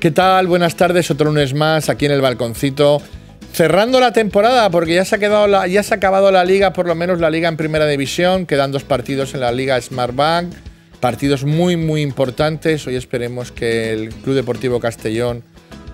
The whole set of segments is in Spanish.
¿Qué tal? Buenas tardes, otro lunes más aquí en el balconcito. Cerrando la temporada, porque ya se, ha quedado la, acabado la liga, por lo menos la liga en primera división. Quedan dos partidos en la liga Smart Bank. Partidos muy, muy importantes. Hoy esperemos que el Club Deportivo Castellón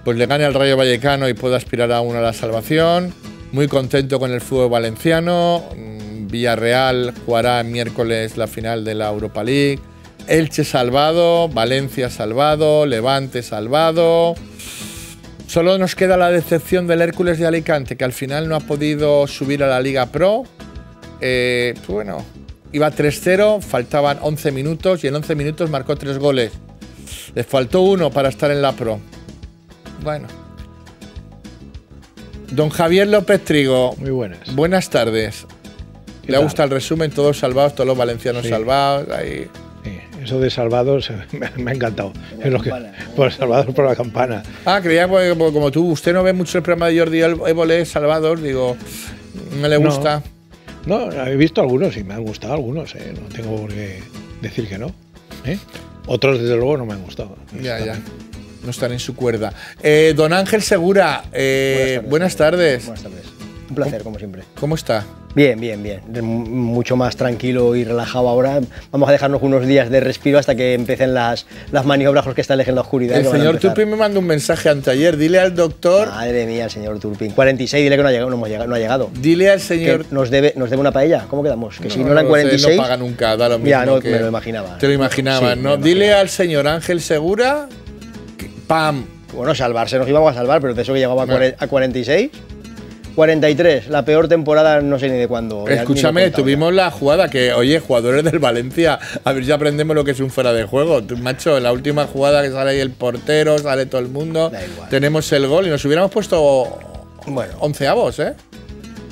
pues, le gane al Rayo Vallecano y pueda aspirar aún a la salvación. Muy contento con el fútbol valenciano. Mm, Villarreal jugará miércoles la final de la Europa League. Elche salvado, Valencia salvado, Levante salvado. Solo nos queda la decepción del Hércules de Alicante, que al final no ha podido subir a la Liga Pro. Eh, pues bueno, iba 3-0, faltaban 11 minutos y en 11 minutos marcó 3 goles. Le faltó uno para estar en la Pro. Bueno. Don Javier López Trigo. Muy buenas. Buenas tardes. Le gusta el resumen, todos salvados, todos los valencianos salvados. Eso de Salvador me, ha encantado. ¿eh? Por, Salvador por por la campana. Ah, creía que como, tú, usted no ve mucho el programa de Jordi Évole, Salvador digo, me le gusta. No, he visto algunos y me han gustado algunos, ¿eh? no tengo por qué decir que no. ¿eh? Otros, desde luego, no me han gustado. Ya, ya. No están en su cuerda. don Ángel Segura, Buenas tardes. Buenas tardes. Un placer, como siempre. ¿Cómo está? Bien, bien, bien. Mucho más tranquilo y relajado ahora. Vamos a dejarnos unos días de respiro hasta que empiecen las, las maniobras que están en la oscuridad. El señor Turpin me mandó un mensaje anteayer. Dile al doctor. Madre mía, el señor Turpin. 46, dile que no ha llegado. No, ha llegado. Dile al señor. nos, debe, nos debe una paella. ¿Cómo quedamos? Que si no, eran 46. No paga nunca, da Ya, no, me lo imaginaba. Te lo imaginaba. ¿no? Dile al señor Ángel Segura. ¡Pam! Bueno, salvarse nos íbamos a salvar, pero de eso que llegaba a 46. 43, la peor temporada no sé ni de cuándo. Escúchame, tuvimos la jugada que, oye, jugadores del Valencia, a ver si aprendemos lo que es un fuera de juego. Macho, la última jugada que sale ahí el portero, sale todo el mundo, tenemos el gol y nos hubiéramos puesto bueno. onceavos, ¿eh?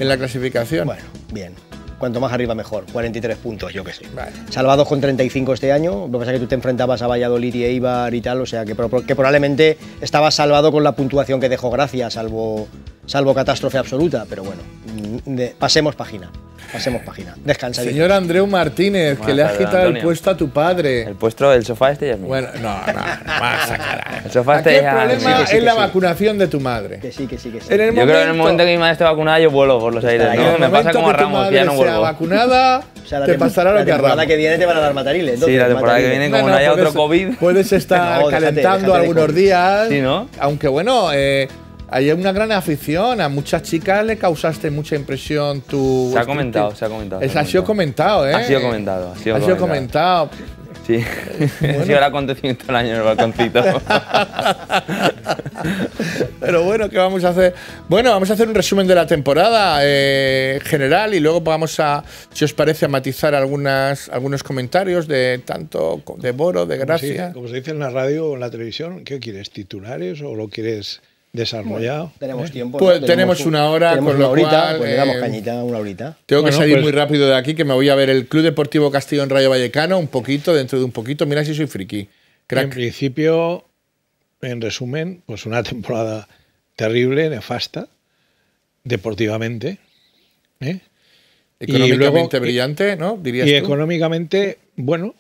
En la clasificación. Bueno, bien. Cuanto más arriba mejor, 43 puntos, yo que sé. Salvados con 35 este año, lo que pasa es que tú te enfrentabas a Valladolid y Eibar y tal, o sea que, que probablemente estabas salvado con la puntuación que dejó Gracia, salvo salvo catástrofe absoluta, pero bueno, mm, pasemos página. Pasemos página. Descansa. Señor Andreu Martínez, que le has quitado el puesto a tu padre. El puesto del sofá este ya es mío. Bueno, no, no, no vas a El sofá este el problema es la vacunación de tu madre. Que sí, que sí, que sí. yo creo que en el momento que mi madre esté vacunada yo vuelo por los aires. ¿no? Me pasa como a Ramos, ya no vuelvo. Sea vacunada, o sea, te pasará lo que a Ramos. La temporada que viene te van a dar matariles. Sí, la temporada que viene, como no, haya otro COVID. Puedes estar calentando algunos días. Sí, ¿no? Aunque bueno, eh hay una gran afición, a muchas chicas le causaste mucha impresión tu... Se ha comentado, se ha comentado. ha, sido comentado, ¿eh? Ha sido comentado, ha sido, comentado. Sí, ha sido el acontecimiento del año en el balconcito. Pero bueno, ¿qué vamos a hacer? Bueno, vamos a hacer un resumen de la temporada eh, general y luego vamos a, si os parece, a matizar algunas, algunos comentarios de tanto de Boro, de Gracia. Como como se dice en la radio o en la televisión, ¿qué quieres? ¿Titulares o lo quieres...? desarrollado. tenemos ¿Eh? tiempo. Pues tenemos, una hora, con horita, pues le damos eh, cañita, una horita. Tengo que salir pues muy rápido de aquí, que me voy a ver el Club Deportivo Castillo en Rayo Vallecano, un poquito, dentro de un poquito. Mira si soy friki. En principio, en resumen, pues una temporada terrible, nefasta, deportivamente. ¿eh? Económicamente y luego, brillante, ¿no? y económicamente, bueno,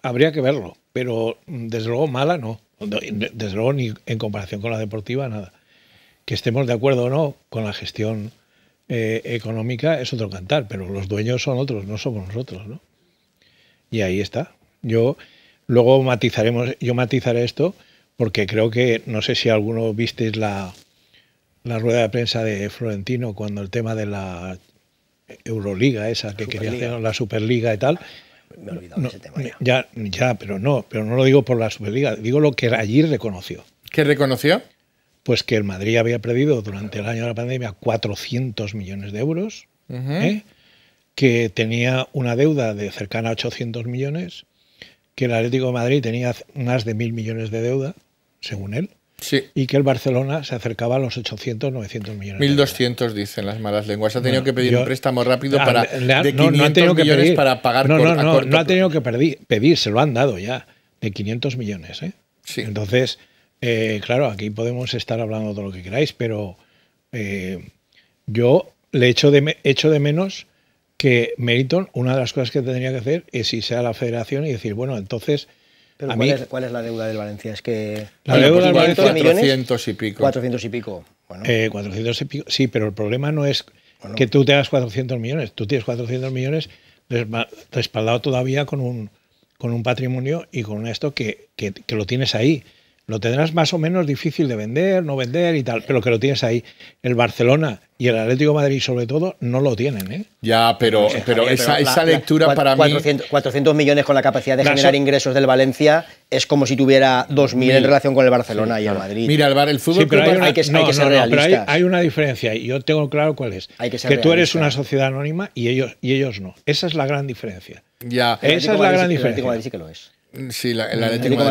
habría que verlo, pero desde luego mala no desde luego ni en comparación con la deportiva, nada. Que estemos de acuerdo o no con la gestión eh, económica es otro cantar, pero los dueños son otros, no somos nosotros, ¿no? Y ahí está. Yo luego matizaremos, yo matizaré esto porque creo que, no sé si alguno visteis la, rueda de prensa de Florentino cuando el tema de la Euroliga esa que quería hacer, la Superliga y tal, ya. ya. pero no, pero no lo digo por la Superliga, digo lo que allí reconoció. ¿Qué reconoció? Pues que el Madrid había perdido durante el año de la pandemia 400 millones de euros, ¿eh? que tenía una deuda de cercana a 800 millones, que el Atlético de Madrid tenía más de mil millones de deuda, según él, y que el Barcelona se acercaba a los 800, 900 millones. 1200 dicen las malas lenguas. Ha tenido que pedir un préstamo rápido ah, para de 500 no, no millones para pagar no, no, no, ha tenido que pedir, se lo han dado ya de 500 millones, ¿eh? Sí. Entonces, eh, claro, aquí podemos estar hablando de lo que queráis, pero eh, yo le echo de, echo de menos que Meriton, una de las cosas que tendría que hacer es irse a la federación y decir, bueno, entonces ¿cuál, es, la deuda del Valencia? Es que. La deuda del Valencia es 400 y pico. 400 y pico. 400 eh, y pico. Sí, pero el problema no es que tú tengas 400 millones. Tú tienes 400 millones respaldado todavía con un, con un patrimonio y con esto que, que lo tienes ahí lo tendrás más o menos difícil de vender, no vender y tal, pero que lo tienes ahí. El Barcelona y el Atlético de Madrid, sobre todo, no lo tienen. ¿eh? Ya, pero, pero esa, lectura para 400, mí. 400 millones con la capacidad de generar ingresos del Valencia es como si tuviera 2.000 en relación con el Barcelona y el Madrid. Mira, el, el fútbol hay, que, ser realista. Pero hay, una diferencia y yo tengo claro cuál es. que, tú eres una sociedad anónima y ellos, y ellos no. Esa es la gran diferencia. Ya. Esa es la gran diferencia. El Atlético Madrid sí que lo es. Sí, la, el Atlético,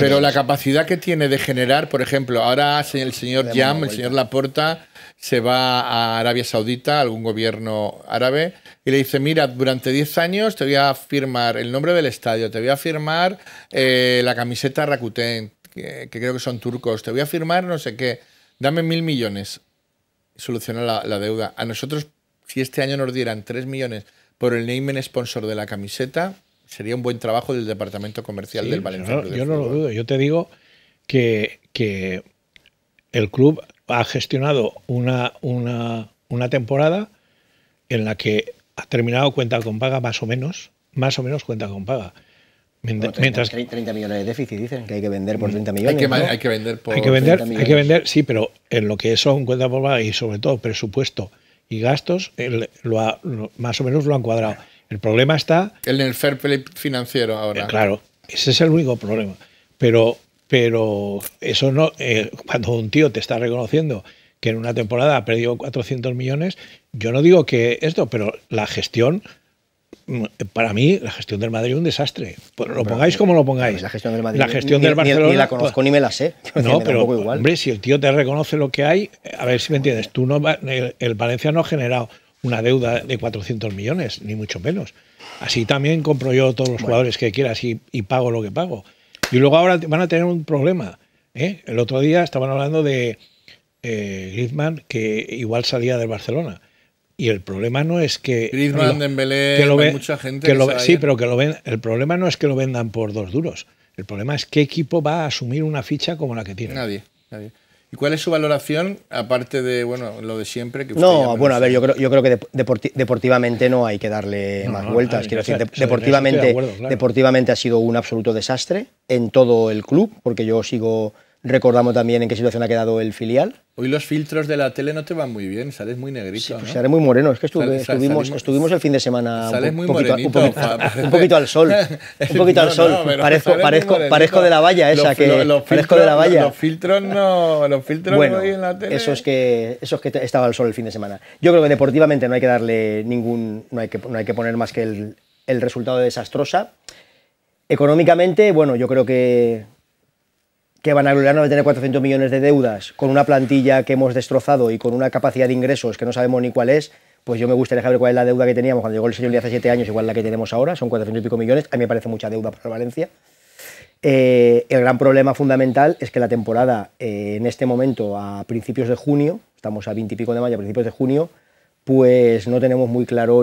pero la capacidad que tiene de generar, por ejemplo, ahora el señor Yam, el señor Laporta, se va a Arabia Saudita, algún gobierno árabe, y le dice, mira, durante 10 años te voy a firmar el nombre del estadio, te voy a firmar eh, la camiseta Rakuten, que, creo que son turcos, te voy a firmar no sé qué, dame mil millones, soluciona la, deuda. A nosotros, si este año nos dieran 3 millones por el name sponsor de la camiseta, sería un buen trabajo del departamento comercial del Valencia. yo no lo dudo, yo te digo que, el club ha gestionado una, una, temporada en la que ha terminado cuenta con paga más o menos, más o menos cuenta con paga. Mientras, 30, millones de déficit dicen que hay que vender por 30 mm, millones. Hay que, vender por hay que vender, hay que vender, sí, pero en lo que son cuenta por paga y sobre todo presupuesto y gastos, más o menos lo han cuadrado. El problema está... En el fair play financiero ahora. Eh, claro, ese es el único problema. Pero, pero eso no... Eh, cuando un tío te está reconociendo que en una temporada ha perdido 400 millones, yo no digo que esto, pero la gestión mm, para mí la gestión del Madrid es un desastre. Pues lo pongáis como lo pongáis. La gestión del Madrid. La gestión del Barcelona. Ni, la conozco pues, ni me la sé. No, pero igual. hombre, si el tío te reconoce lo que hay, a ver si me entiendes. Tú el Valencia no ha generado una deuda de 400 millones, ni mucho menos. Así también compro yo todos los jugadores que quieras y, y, pago lo que pago. Y luego ahora van a tener un problema. ¿eh? El otro día estaban hablando de eh, Griezmann que igual salía del Barcelona. Y el problema no es que. Griezmann, Dembélé, que lo mucha gente. Que sí, pero que lo ven. El problema no es que lo vendan por dos duros. El problema es qué equipo va a asumir una ficha como la que tiene. Nadie, nadie. ¿Y cuál es su valoración, aparte de bueno, lo de siempre? Que no, bueno, a ver, yo creo, yo creo que deportivamente no hay que darle más vueltas. Quiero decir, deportivamente, deportivamente ha sido un absoluto desastre en todo el club, porque yo sigo Recordamos también en qué situación ha quedado el filial. Hoy los filtros de la tele no te van muy bien, sales muy negrito. Sí, pues sales muy moreno, es que estuvimos, el fin de semana sales muy poquito, un, poquito, al sol. Un poquito al sol. parezco, de la valla esa los, filtros, de la valla. Los filtros no. Los filtros bueno, en la tele. Eso que, que estaba al sol el fin de semana. Yo creo que deportivamente no hay que darle ningún. No hay que, no hay que poner más que el, el resultado de desastrosa. Económicamente, bueno, yo creo que que van a de tener 400 millones de deudas con una plantilla que hemos destrozado y con una capacidad de ingresos que no sabemos ni cuál es, pues yo me gustaría saber cuál es la deuda que teníamos cuando llegó el señor hace 7 años, igual la que tenemos ahora, son 400 y pico millones, a mí me parece mucha deuda para Valencia. Eh, el gran problema fundamental es que la temporada eh, en este momento, a principios de junio, estamos a 20 y pico de mayo, a principios de junio, pues no tenemos muy claro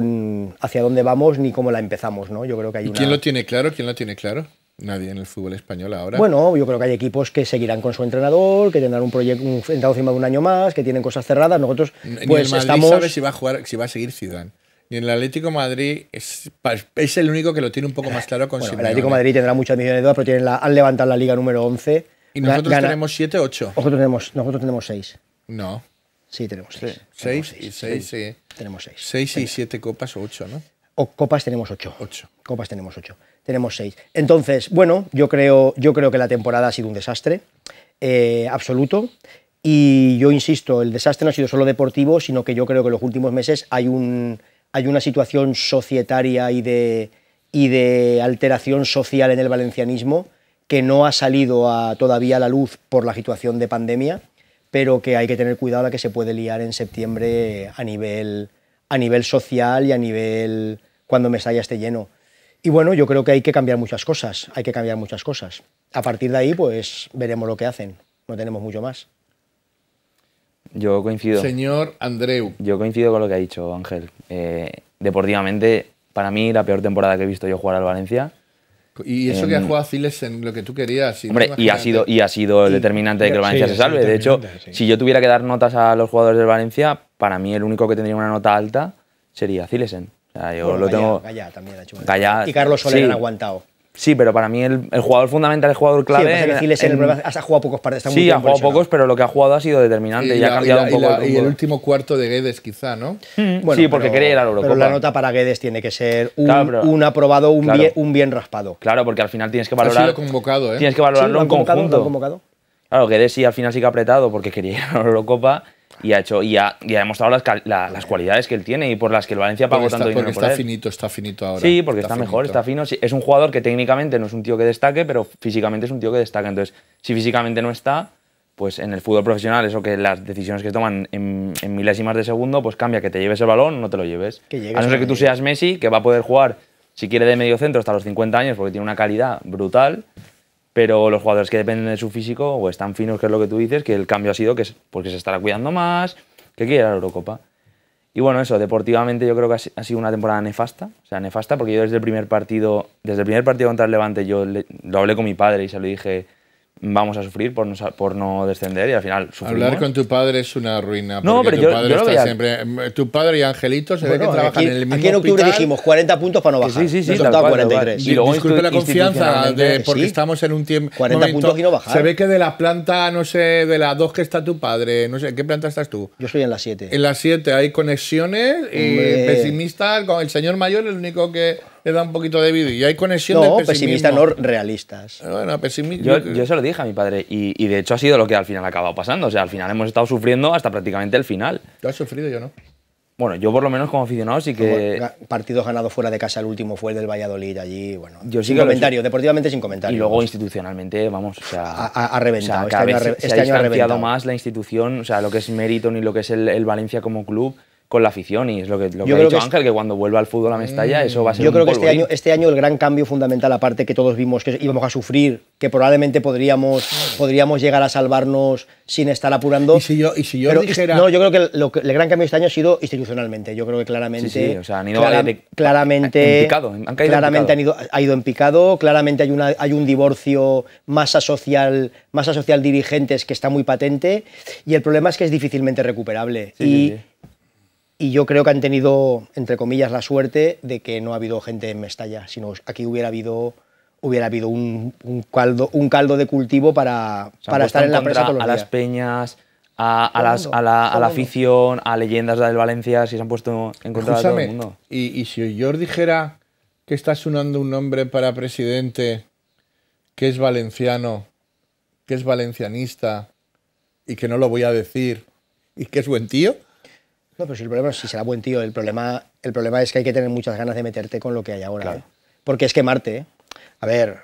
hacia dónde vamos ni cómo la empezamos, ¿no? Yo creo que hay ¿Y ¿Quién lo tiene claro? ¿Quién lo tiene claro? Nadie en el fútbol español ahora. Bueno, yo creo que hay equipos que seguirán con su entrenador, que tendrán un proyecto un entrenador firmado un año más, que tienen cosas cerradas. Nosotros Ni pues el estamos sabe si va a jugar, si va a seguir Zidane. Y en el Atlético de Madrid es, es, el único que lo tiene un poco más claro con bueno, El Atlético de Madrid tendrá muchas millones de dudas, pero tienen la, han levantado la liga número 11. Y nosotros tenemos 7, 8. Nosotros tenemos, nosotros tenemos 6. No. Sí, tenemos 6. 6 y 6, sí. Tenemos 6. 6 y 7 copas o 8, ¿no? O copas tenemos 8. 8. Copas tenemos 8 tenemos seis. Entonces, bueno, yo creo, yo creo que la temporada ha sido un desastre eh, absoluto. Y yo insisto, el desastre no ha sido solo deportivo, sino que yo creo que en los últimos meses hay, un, hay una situación societaria y de, y de alteración social en el valencianismo que no ha salido todavía a la luz por la situación de pandemia, pero que hay que tener cuidado a que se puede liar en septiembre a nivel, a nivel social y a nivel cuando me esté lleno. Y bueno, yo creo que hay que cambiar muchas cosas, hay que cambiar muchas cosas. A partir de ahí, pues veremos lo que hacen, no tenemos mucho más. Yo coincido. Señor Andreu. Yo coincido con lo que ha dicho Ángel. Eh, deportivamente, para mí, la peor temporada que he visto yo jugar al Valencia. Y eso que ha em, jugado a en lo que tú querías. hombre, y, ha sido, y ha sido el determinante de que el Valencia se salve. De hecho, si yo tuviera que dar notas a los jugadores del Valencia, para mí el único que tendría una nota alta sería Zilesen. Ah, lo tengo. también Y Carlos Soler ha han aguantado. Sí, pero para mí el, jugador fundamental, el jugador clave. Sí, jugado pocos partidos. Sí, ha jugado pocos, pero lo que ha jugado ha sido determinante y, el, último cuarto de Guedes, quizá, ¿no? Mm, sí, porque quería ir a la Eurocopa. Pero la nota para Guedes tiene que ser un, aprobado, un, bien, raspado. Claro, porque al final tienes que valorar. convocado, ¿eh? Tienes que valorarlo en conjunto. Claro, Guedes sí, al final sí que ha apretado porque quería ir a la Eurocopa y ha hecho y ha, ha demostrado las, cualidades que él tiene y por las que el Valencia pagó tanto dinero porque está finito está finito ahora sí porque está, mejor está fino es un jugador que técnicamente no es un tío que destaque pero físicamente es un tío que destaca entonces si físicamente no está pues en el fútbol profesional eso que las decisiones que toman en, en milésimas de segundo pues cambia que te lleves el balón no te lo lleves a no ser que tú seas Messi que va a poder jugar si quiere de medio centro hasta los 50 años porque tiene una calidad brutal pero los jugadores que dependen de su físico o están finos, que es lo que tú dices, que el cambio ha sido que es, porque se estará cuidando más, que quiere la Eurocopa. Y bueno, eso, deportivamente yo creo que ha sido una temporada nefasta, o sea, nefasta porque yo desde el primer partido, desde el primer partido contra el Levante, yo lo hablé con mi padre y se lo dije, vamos a sufrir por no, por no descender y al final sufrimos. Hablar con tu padre es una ruina. No, pero tu yo, padre siempre. Eh, tu padre y Angelito se ve que trabajan en el mismo Aquí en octubre dijimos 40 puntos para no bajar. Sí, sí, sí. Nos 43. Y, luego Disculpe la confianza, porque estamos en un tiempo. 40 puntos y no bajar. Se ve que de la planta, no sé, de la 2 que está tu padre, no sé, ¿en qué planta estás tú? Yo soy en la 7. En la 7 hay conexiones y pesimistas. Con el señor mayor, el único que le da un poquito de vida. Y hay conexión no, pesimistas, no realistas. yo, yo, se lo dije a mi padre y, y, de hecho ha sido lo que al final ha acabado pasando. O sea, al final hemos estado sufriendo hasta prácticamente el final. Tú he sufrido, yo no. Bueno, yo por lo menos como aficionado sí que... Partidos ganados fuera de casa, el último fue el del Valladolid, allí, bueno, yo sin comentario, deportivamente sin comentario. Y luego institucionalmente, vamos, o sea... Ha, reventado, este año, ha, este ha reventado. más la institución, o sea, lo que es mérito y lo que es el, el Valencia como club, con la afición y es lo que, lo que ha dicho Ángel, que cuando vuelva al fútbol a Mestalla eso va a ser Yo creo que este año, este año el gran cambio fundamental, aparte que todos vimos que íbamos a sufrir, que probablemente podríamos, podríamos llegar a salvarnos sin estar apurando. Y si yo, y si yo dijera... No, yo creo que, lo, el gran cambio este año ha sido institucionalmente, yo creo que claramente... Sí, o sea, han ido claramente, han caído claramente Han ha ido en picado, claramente hay, una, hay un divorcio masa social, masa social dirigentes que está muy patente y el problema es que es difícilmente recuperable. y, y yo creo que han tenido, entre comillas, la suerte de que no ha habido gente en Mestalla, sino aquí hubiera habido hubiera habido un, caldo, un caldo de cultivo para, estar en la empresa a las peñas, a, a, la, afición, a leyendas del Valencia, si se han puesto en contra de todo el mundo. Y, si yo dijera que está sonando un nombre para presidente que es valenciano, que es valencianista y que no lo voy a decir y que es buen tío. No, pero si el problema si será buen tío, el problema, el problema es que hay que tener muchas ganas de meterte con lo que hay ahora. ¿eh? Porque es quemarte. A ver,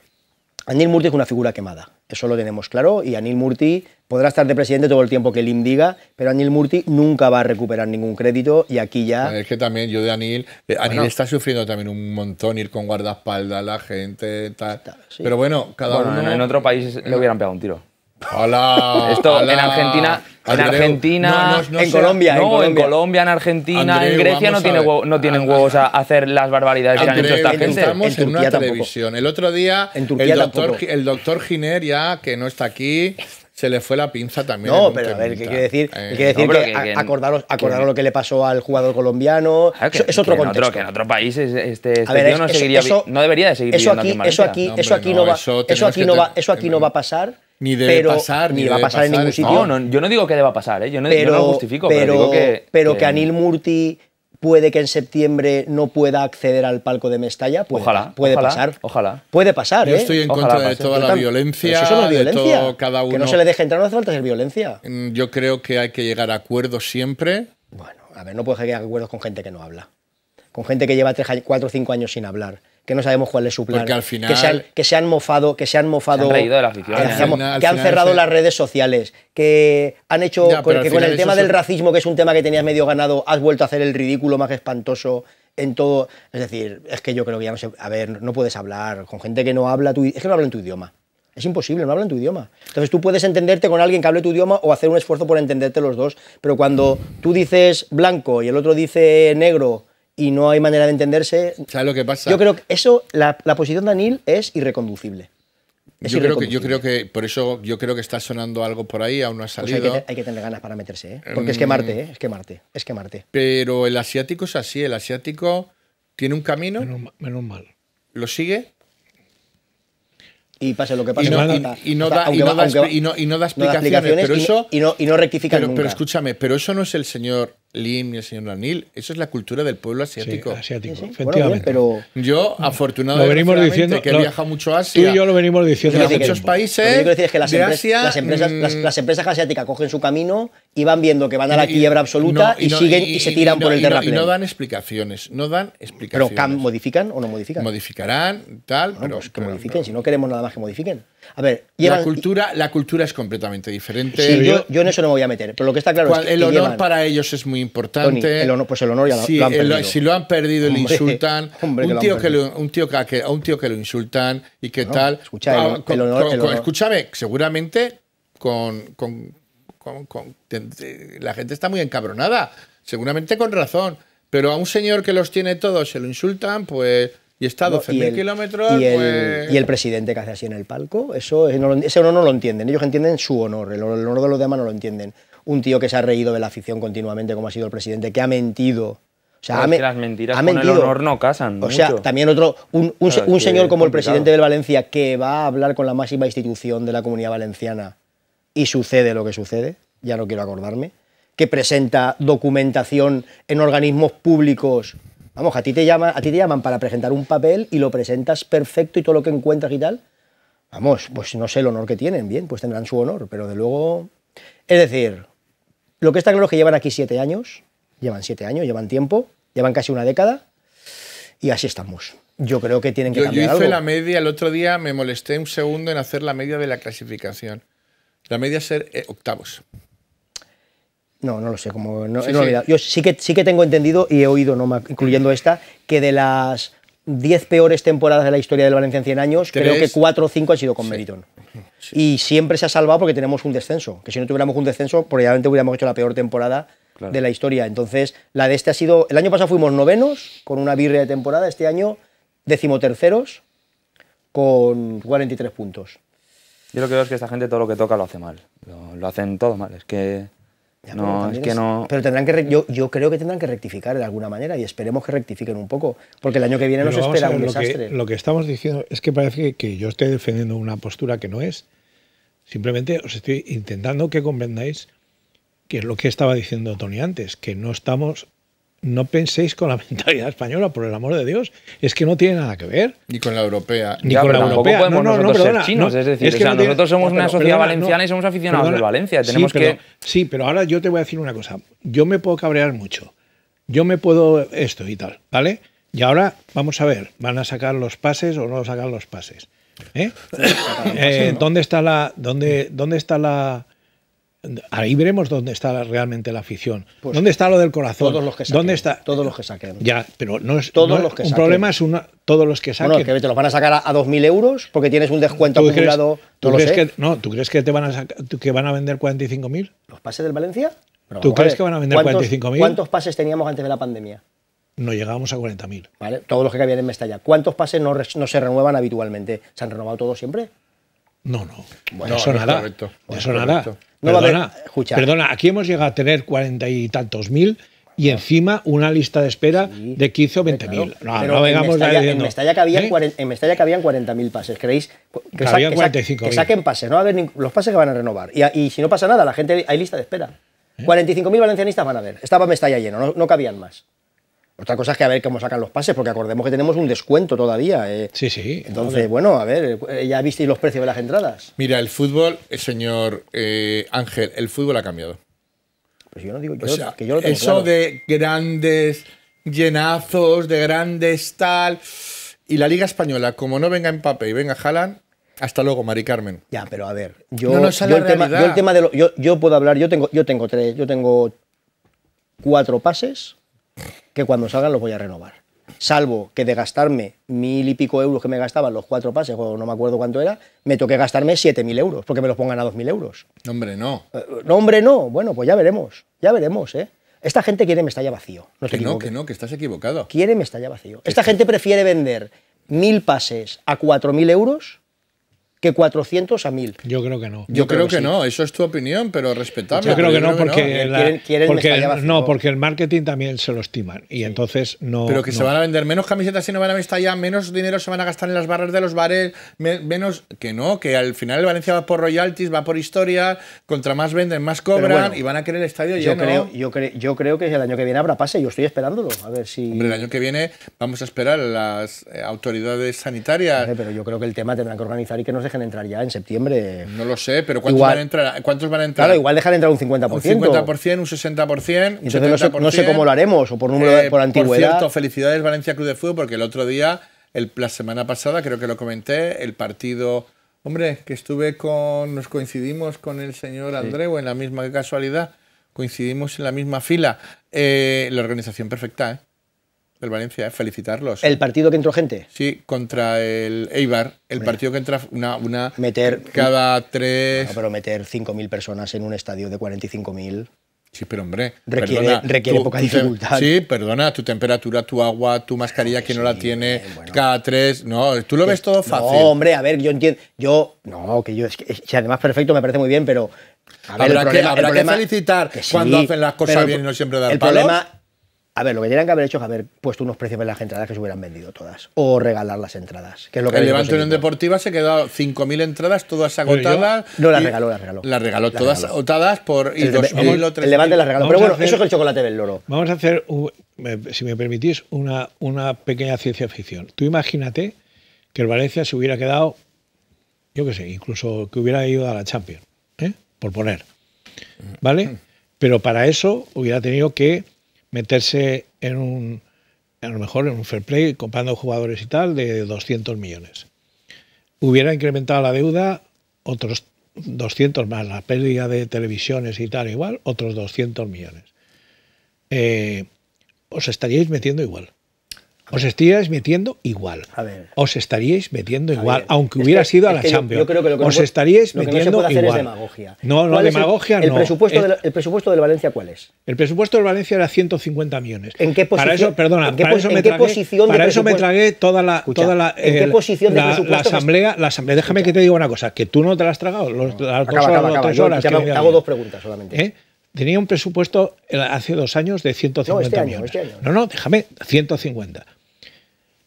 Anil Murti es una figura quemada, eso lo tenemos claro, y Anil Murti podrá estar de presidente todo el tiempo que Lim diga, pero Anil Murti nunca va a recuperar ningún crédito y aquí ya... Es que también yo de Anil, eh, Anil está sufriendo también un montón, ir con guardaespaldas, la gente, tal... Pero bueno, cada uno... En otro país le hubieran pegado un tiro. Hola, Esto en Argentina, en Argentina, en, Colombia, en Colombia, en Colombia, en Argentina, en Grecia no tiene no tienen ah, huevos a hacer las barbaridades Andreu, que han hecho esta gente. Estamos en, en una televisión. El otro día el doctor el doctor Giner ya que no está aquí se le fue la pinza también. No, pero a ver, ¿qué quiere decir? Eh, quiere decir que, acordaros, acordaros lo que le pasó al jugador colombiano. Ah, es otro contexto. En otro, que en otros país este, este, ver, no, seguiría, no debería de seguir eso aquí, eso aquí, eso aquí no, va, eso aquí no va, eso aquí no va a pasar ni debe pasar, ni, va a pasar, en ningún sitio. yo no digo que deba pasar, ¿eh? yo, no, lo justifico, pero, que, Anil Murti puede que en septiembre no pueda acceder al palco de Mestalla. Puede, ojalá. Puede pasar. Ojalá. Puede pasar. Yo ¿eh? estoy en contra de toda la violencia. De todo, cada uno. Que no se le deje entrar, no hace falta ser violencia. Mm, yo creo que hay que llegar a acuerdos siempre. Bueno, a ver, no puedes llegar a acuerdos con gente que no habla. Con gente que lleva cuatro 4 o cinco años sin hablar que no sabemos cuál es su plan. al final... Que se han, mofado... Que se han mofado... que han cerrado las redes sociales, que han hecho... con, que con el tema del racismo, que es un tema que tenías medio ganado, has vuelto a hacer el ridículo más espantoso en todo... Es decir, es que yo creo que ya no sé... A ver, no puedes hablar con gente que no habla tu... Es que no hablan tu idioma. Es imposible, no hablan tu idioma. Entonces tú puedes entenderte con alguien que hable tu idioma o hacer un esfuerzo por entenderte los dos, pero cuando tú dices blanco y el otro dice negro y no hay manera de entenderse. ¿Sabes lo que pasa? Yo creo que eso, la, posición de Anil es irreconducible. yo, creo que, yo creo que por eso yo creo que está sonando algo por ahí, aún no ha salido. Pues hay, que, tener ganas para meterse, ¿eh? eh porque mm. ¿eh? es que Marte, es Marte. es Marte. Pero el asiático es así, el asiático tiene un camino. Menos, mal. ¿Lo sigue? Y pasa lo que pasa. Y no da explicaciones, y no, y no rectifica nunca. Pero escúchame, pero eso no es el señor Lim el señor Anil, eso es la cultura del pueblo asiático. asiático, efectivamente. pero yo, afortunadamente, lo venimos diciendo, que he viaja mucho a Asia. y yo lo venimos diciendo. muchos países. Lo que es que las, empresas, mm, las, empresas, asiáticas cogen su camino y van viendo que van a la quiebra absoluta y, siguen y, se tiran por el terreno. Y no dan explicaciones. No dan explicaciones. ¿Pero modifican o no modifican? Modificarán, tal. Pues pero, que modifiquen, si no queremos nada más que modifiquen la, cultura, la cultura es completamente diferente. yo, en eso no me voy a meter, pero lo que está claro El honor para ellos es muy importante. pues el honor lo, han perdido. si lo han perdido y le insultan. un, tío que a un tío que lo insultan y qué tal. Escúchame, seguramente con, con, con la gente está muy encabronada, seguramente con razón. Pero a un señor que los tiene todos se lo insultan, pues y está a 12.000 kilómetros. Y, pues- y, el presidente que hace así en el palco, eso no, ese no lo entienden. Ellos entienden su honor, el honor de los demás no lo entienden. Un tío que se ha reído de la afición continuamente, como ha sido el presidente, que ha mentido. O sea, las mentiras el honor no casan. O sea, también otro, un, señor como el presidente del Valencia que va a hablar con la máxima institución de la comunidad valenciana y sucede lo que sucede, ya no quiero acordarme, que presenta documentación en organismos públicos Vamos, a ti te llaman, a ti te llaman para presentar un papel y lo presentas perfecto y todo lo que encuentras y tal. Vamos, pues no sé el honor que tienen, bien, pues tendrán su honor, pero de luego. Es decir, lo que está claro es que llevan aquí siete años, llevan siete años, llevan tiempo, llevan casi una década, y así estamos. Yo creo que tienen que cambiar Yo hice la media, el otro día me molesté un segundo en hacer la media de la clasificación. La media ser eh, octavos. No, no lo sé, como no, Yo sí que, sí que tengo entendido y he oído, no, incluyendo esta, que de las 10 peores temporadas de la historia del Valencia en 100 años, creo que 4 o 5 han sido con mérito. Meriton. Y siempre se ha salvado porque tenemos un descenso, que si no tuviéramos un descenso, probablemente hubiéramos hecho la peor temporada de la historia. Entonces, la de este ha sido, el año pasado fuimos novenos con una birria de temporada, este año decimoterceros con 43 puntos. Yo lo que veo es que esta gente todo lo que toca lo hace mal, lo, hacen todos mal, es que no, es que no. Pero tendrán que. Yo, creo que tendrán que rectificar de alguna manera y esperemos que rectifiquen un poco, porque el año que viene nos espera un desastre. lo que estamos diciendo es que parece que, que yo estoy defendiendo una postura que no es. Simplemente os estoy intentando que comprendáis que es lo que estaba diciendo Tony antes, que no estamos no penséis con la mentalidad española, por el amor de Dios, es que no tiene nada que ver. Ni con la europea. Ni con la europea. Podemos no, podemos nosotros ser chinos, es decir, nosotros somos una sociedad valenciana y somos aficionados de Valencia. Tenemos sí, pero, que... sí, pero ahora yo te voy a decir una cosa. Yo me puedo cabrear mucho. Yo me puedo esto y tal, ¿vale? Y ahora vamos a ver, ¿van a sacar los pases o no sacar los pases? ¿Eh? eh dónde está la, dónde, dónde está la, Ahí veremos dónde está realmente la afición. Pues ¿Dónde está lo del corazón? Todos los que saquen. ¿Dónde está? Todos los que saquen. Ya, pero no es. Todos los que Un problema es una, todos los que saquen. Bueno, que te los van a sacar a, 2.000 euros porque tienes un descuento acumulado. ¿tú, no crees que, ¿Tú crees que te van a que van a vender 45.000? ¿Los pases del Valencia? ¿Tú crees que van a vender 45.000? ¿Cuántos pases teníamos antes de la pandemia? No llegábamos a 40.000. Vale, todos los que cabían en Mestalla. ¿Cuántos pases no se renuevan habitualmente? ¿Se han renovado todos siempre? No, no. de eso nada. de eso nada. No perdona, perdona, aquí hemos llegado a tener cuarenta y tantos mil y encima una lista de espera de 15 o 20 mil. No, no en Mestalla, ¿eh? en Mestalla que en pases, ¿creéis? Que, que saquen pases, no va a haber los pases que van a renovar. Y, si no pasa nada, la gente, hay lista de espera. ¿Eh? cinco mil valencianistas van a ver. Estaba Mestalla lleno, no cabían más. Otra cosa es que a ver cómo sacan los pases, porque acordemos que tenemos un descuento todavía. Eh. Sí, sí. Entonces, bueno, a ver, eh, ya visteis los precios de las entradas. Mira, el fútbol, eh, señor Ángel, el fútbol ha cambiado. Pues yo no digo yo, que yo lo tengo Eso de grandes llenazos, de grandes tal. Y la Liga Española, como no venga Empape y venga Haaland, hasta luego, Mari Carmen. Ya, pero a ver, yo, no yo, el, tema, yo el, tema, yo, yo puedo hablar, yo tengo, yo tengo tres, yo tengo cuatro pases que cuando salgan los voy a renovar. Salvo que de gastarme mil y pico euros que me gastaban los cuatro pases, o no me acuerdo cuánto era, me toque gastarme siete mil euros, porque me los pongan a dos mil euros. hombre, eh, no. hombre, no. Bueno, pues ya veremos. Ya veremos, ¿eh? Esta gente quiere me Mestalla vacío. No que te no, que no, que estás equivocado. Quiere me Mestalla vacío. Esta gente prefiere vender mil pases a cuatro mil euros que 400 a 1000. Yo creo que no. Yo, creo, que, no, eso es tu opinión, pero respetable. Yo creo que no, porque, el, no, porque el marketing también se lo estiman y entonces no. Pero que se van a vender menos camisetas y no van a ya menos dinero se van a gastar en las barras de los bares, menos que no, que al final el Valencia va por royalties, va por historia, contra más venden, más cobran y van a querer el estadio yo Creo, yo, yo creo que el año que viene habrá pase, yo estoy esperándolo. A ver si. Hombre, el año que viene vamos a esperar a las eh, autoridades sanitarias. pero yo creo que el tema tendrá que organizar y que no dejan entrar ya en septiembre. No lo sé, pero ¿cuántos, van, a entrar, ¿cuántos van a entrar? Claro, igual dejan entrar un 50%. Un 50%, un 60%. Un 70%, no, sé, cómo lo haremos, o por número eh, por antigüedad. Por cierto, felicidades Valencia Cruz de Fútbol, porque el otro día, la semana pasada, creo que lo comenté, el partido. Hombre, que estuve con. Nos coincidimos con el señor Andreu en la misma casualidad. Coincidimos en la misma fila. Eh, la organización perfecta, ¿eh? del Valencia, felicitarlos. ¿El partido que entró gente? Sí, contra el Eibar, el partido que entra una... una meter Cada tres... No, pero meter 5.000 personas en un estadio de 45.000... Sí, pero hombre, requiere, requiere poca dificultad. Sí, perdona, tu temperatura, tu agua, tu mascarilla que no la tiene, cada tres, no, tú lo ves todo fácil. No, hombre, a ver, yo entiendo, yo, no, que yo, es que, además perfecto, me parece muy bien, pero... habrá que, felicitar cuando hacen las cosas bien y no siempre dar el problema a ver, lo que tendrían que haber hecho es haber puesto unos precios en las entradas que se hubieran vendido todas. O regalar las entradas. Que es lo que el Levante Unión Deportiva se quedó 5.000 entradas, todas agotadas. no, las regaló, las regaló. Las regaló, todas agotadas por. el, Levante las regaló. Pero bueno, eso es el chocolate del loro. Vamos a hacer, si me permitís, una, una pequeña ciencia ficción. Tú imagínate que el Valencia se hubiera quedado, yo qué sé, incluso que hubiera ido a la Champions, ¿eh? por poner. ¿Vale? Mm. Pero para eso hubiera tenido que meterse en un, a lo mejor en un fair play, comprando jugadores y tal, de 200 millones. Hubiera incrementado la deuda otros 200 más, la pérdida de televisiones y tal, igual, otros 200 millones. Eh, os estaríais metiendo igual. Os estaríais metiendo igual. A ver. Os estaríais metiendo igual, aunque hubiera sido a la Champions. creo Os estaríais metiendo no Es demagogia. No, no, demagogia el, no. El presupuesto, de, del Valencia cuál es? El presupuesto del Valencia era 150 millones. ¿En qué posición? Para eso, me, tragué, toda la. toda la posición de asamblea, la asamblea, déjame que te diga una cosa, que tú no te la has tragado. dos, te hago dos preguntas solamente. ¿Eh? Tenía un presupuesto eh, hace dos años de 150 este millones. Este no, no, déjame, 150.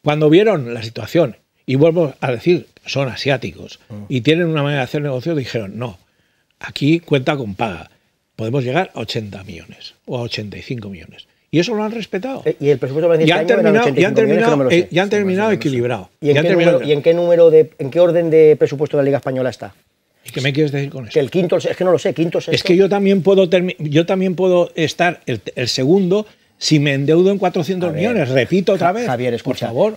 Cuando vieron la situación, y vuelvo a decir, son asiáticos ah. y tienen una manera de hacer negocio, dijeron, no, aquí cuenta con paga. Podemos llegar a 80 millones o a 85 millones. Y eso lo han respetado. Eh, y el presupuesto va este terminado, ya han terminado, eh, ya han terminado equilibrado. ¿Y en, qué de, en qué orden de presupuesto de la Liga Española está? ¿Y qué me quieres decir con eso? Que el quinto, es que no lo sé, quinto, sexto. Es que yo también puedo, yo también puedo estar el segundo si me endeudo en 400 millones, repito otra vez. Javier, escucha, por favor,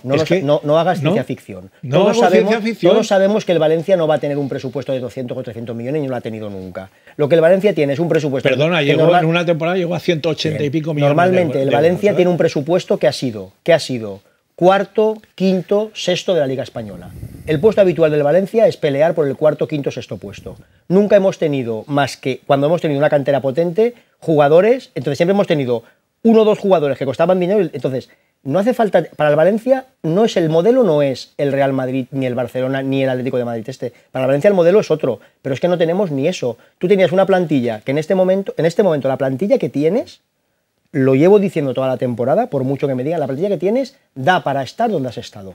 no, hagas ciencia ficción. No todos, sabemos, todos sabemos que el Valencia no va a tener un presupuesto de 200 o 300 millones y no lo ha tenido nunca. Lo que el Valencia tiene es un presupuesto. Perdona, llegó, en una temporada llegó a 180 y pico millones. Normalmente, el Valencia tiene un presupuesto que ha sido, que ha sido cuarto, quinto, sexto de la Liga Española. El puesto habitual del Valencia es pelear por el cuarto, quinto, sexto puesto. Nunca hemos tenido más que cuando hemos tenido una cantera potente, jugadores, entonces siempre hemos tenido uno o dos jugadores que costaban dinero. Entonces, no hace falta. Para el Valencia, no es el modelo, no es el Real Madrid, ni el Barcelona, ni el Atlético de Madrid. Este. Para el Valencia, el modelo es otro. Pero es que no tenemos ni eso. Tú tenías una plantilla que en este momento, en este momento, la plantilla que tienes, lo llevo diciendo toda la temporada, por mucho que me digan, la plantilla que tienes da para estar donde has estado.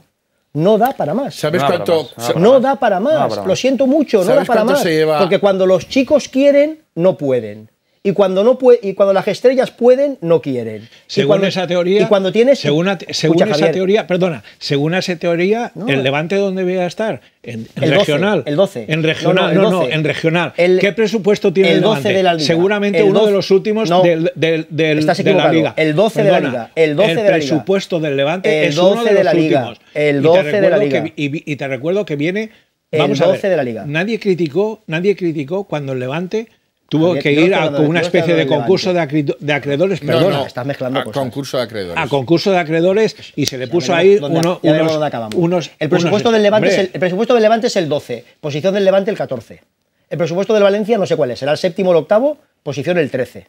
No da para más. ¿Sabes cuánto? da para más. No da para más. Lo siento mucho, no da para más. Porque cuando los chicos quieren, no pueden y cuando no puede, y cuando las estrellas pueden no quieren. Según esa teoría, y cuando tienes, según, esa teoría, perdona, según esa teoría, el eh. Levante dónde debería a estar en, el regional, el 12, en regional, no, no, en regional. ¿Qué presupuesto tiene el 12 Levante? Seguramente uno de los últimos del, de la liga. El 12 de la liga, el 12 de la presupuesto del Levante es uno de, los últimos. El 12 de la liga. y, te recuerdo que viene Vamos el 12 de la liga. Nadie criticó, nadie criticó cuando el Levante Tuvo que ir a, una especie de concurso de, acreedores, perdón. estás mezclando a concurso de acreedores. A concurso de acreedores y se le puso ahí uno, unos, El presupuesto, del Levante es el, presupuesto del Levante es el 12, posición del Levante el 14. El presupuesto del Valencia no sé cuál es, será el séptimo o el octavo, posición el 13.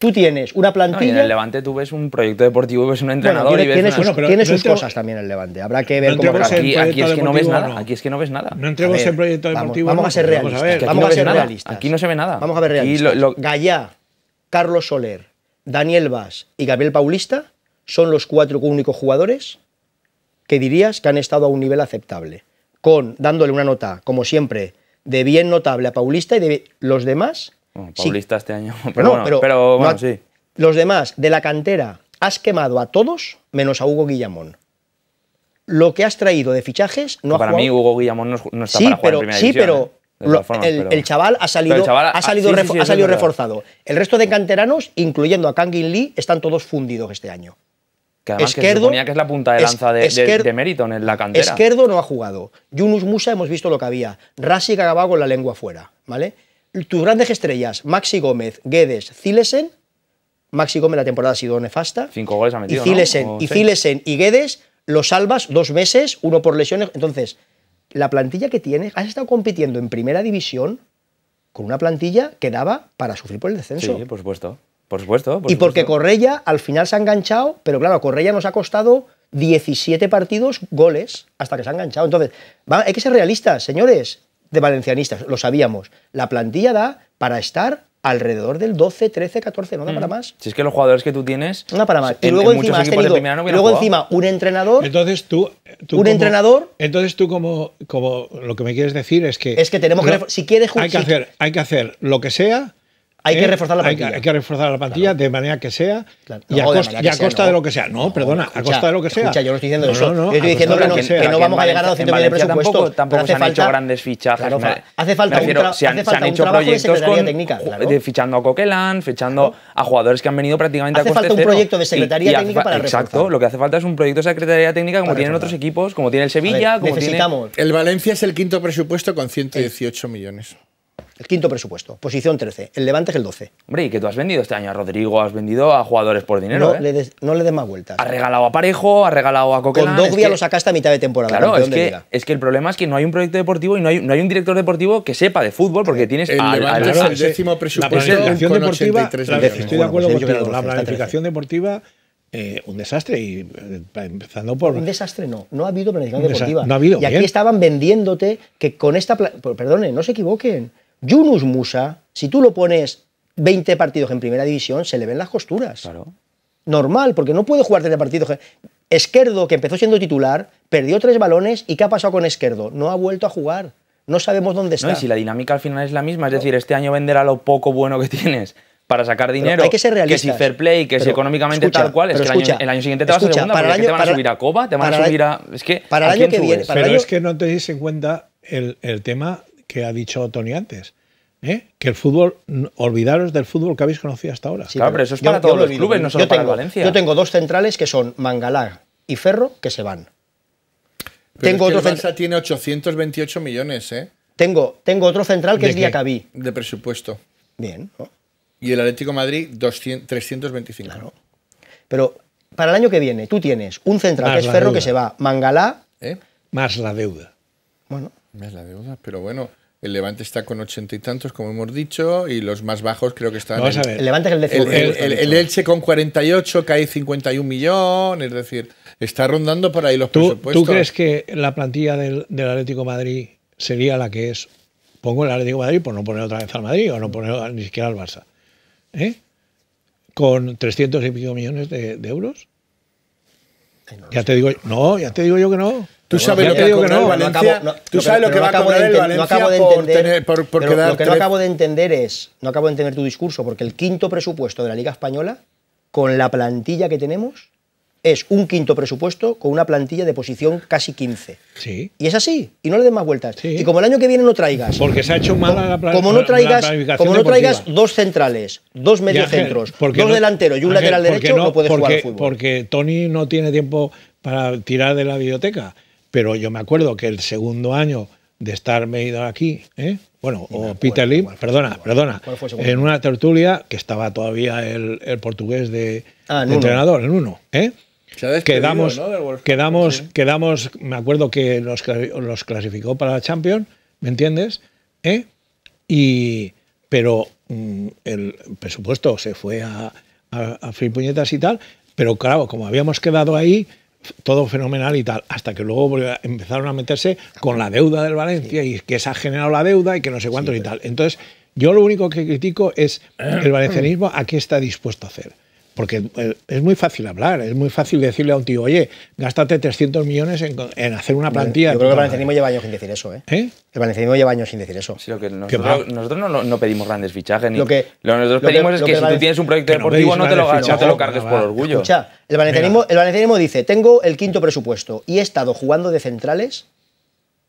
Tú tienes una plantilla. en el Levante tú ves un proyecto deportivo, ves un entrenador y ves. Tiene, sus, sus cosas también el Levante. Habrá que ver cómo aquí, es que no ves nada. Aquí es que no ves nada. No entremos en proyecto deportivo. Vamos, a ser realistas. Vamos a, ser realistas. Aquí no se ve nada. Vamos a ver realistas. Lo, Gallá, Carlos Soler, Daniel Vaz y Gabriel Paulista son los cuatro únicos jugadores que dirías que han estado a un nivel aceptable. Con dándole una nota, como siempre, de bien notable a Paulista y de los demás Mm, paulista este año. Pero bueno, sí. Los demás, de la cantera, has quemado a todos menos a Hugo Guillamón. Lo que has traído de fichajes no, Para mí, Hugo Guillamón no, está para pero, jugar en primera sí, pero, ¿eh? el, pero... el, chaval ha salido, ha salido, ha salido reforzado. El resto de canteranos, incluyendo a Kangin Lee, están todos fundidos este año. Que además que se suponía que es la punta de lanza de, de, en la cantera. Esquerdo no ha jugado. Yunus Musa hemos visto lo que había. Rasi acababa con la lengua fuera, ¿vale? tus grandes estrellas, Maxi Gómez, Guedes, Zilesen, Maxi Gómez la temporada ha sido nefasta. Cinco goles ha metido, Y y, Zilesen y Guedes lo salvas dos meses, uno por lesiones. Entonces, la plantilla que tienes, has estado compitiendo en primera división con una plantilla que daba para sufrir por el descenso. Sí, por supuesto. Por supuesto. y porque Correia al final se ha enganchado, pero claro, Correia nos ha costado 17 partidos, goles, hasta que se ha enganchado. Entonces, hay que ser realistas, señores de valencianistas, lo sabíamos. La plantilla da para estar alrededor del 12, 13, 14, no da mm. para más. Si es que los jugadores que tú tienes... No da para más. Y luego encima, luego encima un entrenador... Entonces tú... un entrenador... Entonces tú como, como lo que me quieres decir es que... Es que tenemos que... Si quieres... Hay hay que hacer lo que sea ¿Eh? Hay que reforzar la plantilla. Hay, que reforzar la plantilla de manera que sea y a, costa de lo que sea. No, perdona, a costa de lo que sea. yo no estoy diciendo eso. estoy diciendo que, no vamos a llegar a 200 millones de presupuesto. Tampoco, tampoco se han hecho grandes fichajes. hace falta un se hace falta se han hecho proyectos de con, técnica, fichando a Coquelan, fichando a jugadores que han venido prácticamente hace a coste falta un proyecto de secretaría técnica para reforzar. Exacto, lo que hace falta es un proyecto de secretaría técnica como tienen otros equipos, como tiene el Sevilla, como tiene... El Valencia es el quinto presupuesto con 118 millones. El quinto presupuesto, posición 13. El Levante es el 12. Hombre, y que tú has vendido este año a Rodrigo, has vendido a jugadores por dinero. No, ¿eh? le, des, no le des más vueltas. ¿Ha regalado a Parejo, has regalado a Coquelin. Con Dogbia lo sacaste a mitad de temporada. Claro, es que, el problema es que no hay un proyecto deportivo y no hay, un director deportivo que sepa de fútbol porque eh, tienes el, al, décimo presupuesto. La planificación deportiva. estoy de acuerdo pues La planificación deportiva. Eh, un desastre y empezando por un desastre no no ha habido planificación deportiva y aquí estaban vendiéndote que con esta perdone no se equivoquen Yunus Musa, si tú lo pones 20 partidos en primera división, se le ven las costuras. Claro. Normal, porque no puede jugar 30 partidos. Esquerdo, que empezó siendo titular, perdió tres balones y ¿qué ha pasado con Esquerdo? No ha vuelto a jugar. No sabemos dónde está. No, y si la dinámica al final es la misma, es decir, este año venderá lo poco bueno que tienes para sacar dinero. hay que ser realistas. Que si fair play, que si económicamente tal cual, es el, año, siguiente te vas a segunda, para te van a subir a Coba, te van a subir a... Es que, para el año que viene... pero es que no tenéis en cuenta el, el tema que ha dicho Tony antes. ¿eh? que el fútbol, olvidaros del fútbol que habéis conocido hasta ahora. claro, pero eso es para todos los clubes, no solo tengo, para Valencia. Yo tengo dos centrales que son Mangalá y Ferro que se van. tengo otro el tiene 828 millones, ¿eh? Tengo, tengo otro central que es Diacabí. De presupuesto. Bien. Y el Atlético Madrid 325. Claro. Pero para el año que viene tú tienes un central que es Ferro que se va, Mangalá… ¿Eh? Más la deuda. Bueno. Más la deuda, pero bueno… El Levante está con ochenta y tantos, como hemos dicho, y los más bajos creo que están. en, El Levante es el El, el, el, Elche con 48 cae 51 millones, es decir, está rondando por ahí los presupuestos. ¿Tú crees que la plantilla del, Atlético Madrid sería la que es? Pongo el Atlético Madrid por no poner otra vez al Madrid o no poner ni siquiera al Barça. ¿Eh? Con 300 y pico millones de, euros. ya te digo, no, ya te digo yo que no. Tú sabes lo que va a Valencia. Lo que no acabo de entender es, no acabo entender tu discurso, porque el quinto presupuesto de la Liga española, con la plantilla que tenemos, es un quinto presupuesto con una plantilla de posición casi 15. Y es así, y no le den más vueltas. Y como el año que viene no traigas. Porque se ha hecho mala la Como no traigas, como no traigas dos centrales, dos mediocentros, dos delanteros y un lateral derecho, no, puedes jugar al fútbol. Porque Tony no tiene tiempo para tirar de la biblioteca. Pero yo me acuerdo que el segundo año de estar ido aquí, ¿eh? bueno, o Peter Lim, perdona, perdona, en una tertulia que estaba todavía el, el portugués de, ah, entrenador, en uno, ¿eh? quedamos, quedamos, quedamos, me acuerdo que los, clasificó para la Champions, ¿me entiendes? ¿Eh? Y, pero mm, el presupuesto se fue a, a, y tal, pero claro, como habíamos quedado ahí, todo fenomenal y tal, hasta que luego empezaron a meterse con la deuda del Valencia y que se ha generado la deuda y que no sé cuánto y tal. Entonces, yo lo único que critico es el valencianismo a qué está dispuesto a hacer. Porque eh, es muy fácil hablar, es muy fácil decirle a un tío, oye, gástate 300 millones en, hacer una plantilla. Yo creo que el valencianismo lleva años sin decir eso, ¿eh? ¿eh? El valencianismo lleva años sin decir eso. nosotros, no, pedimos grandes fichajes. Ni, lo que nosotros pedimos es que, si tú tienes un proyecto deportivo no, te lo, cargues por orgullo. Escucha, el valencianismo, el valencianismo dice, tengo el quinto presupuesto y he estado jugando de centrales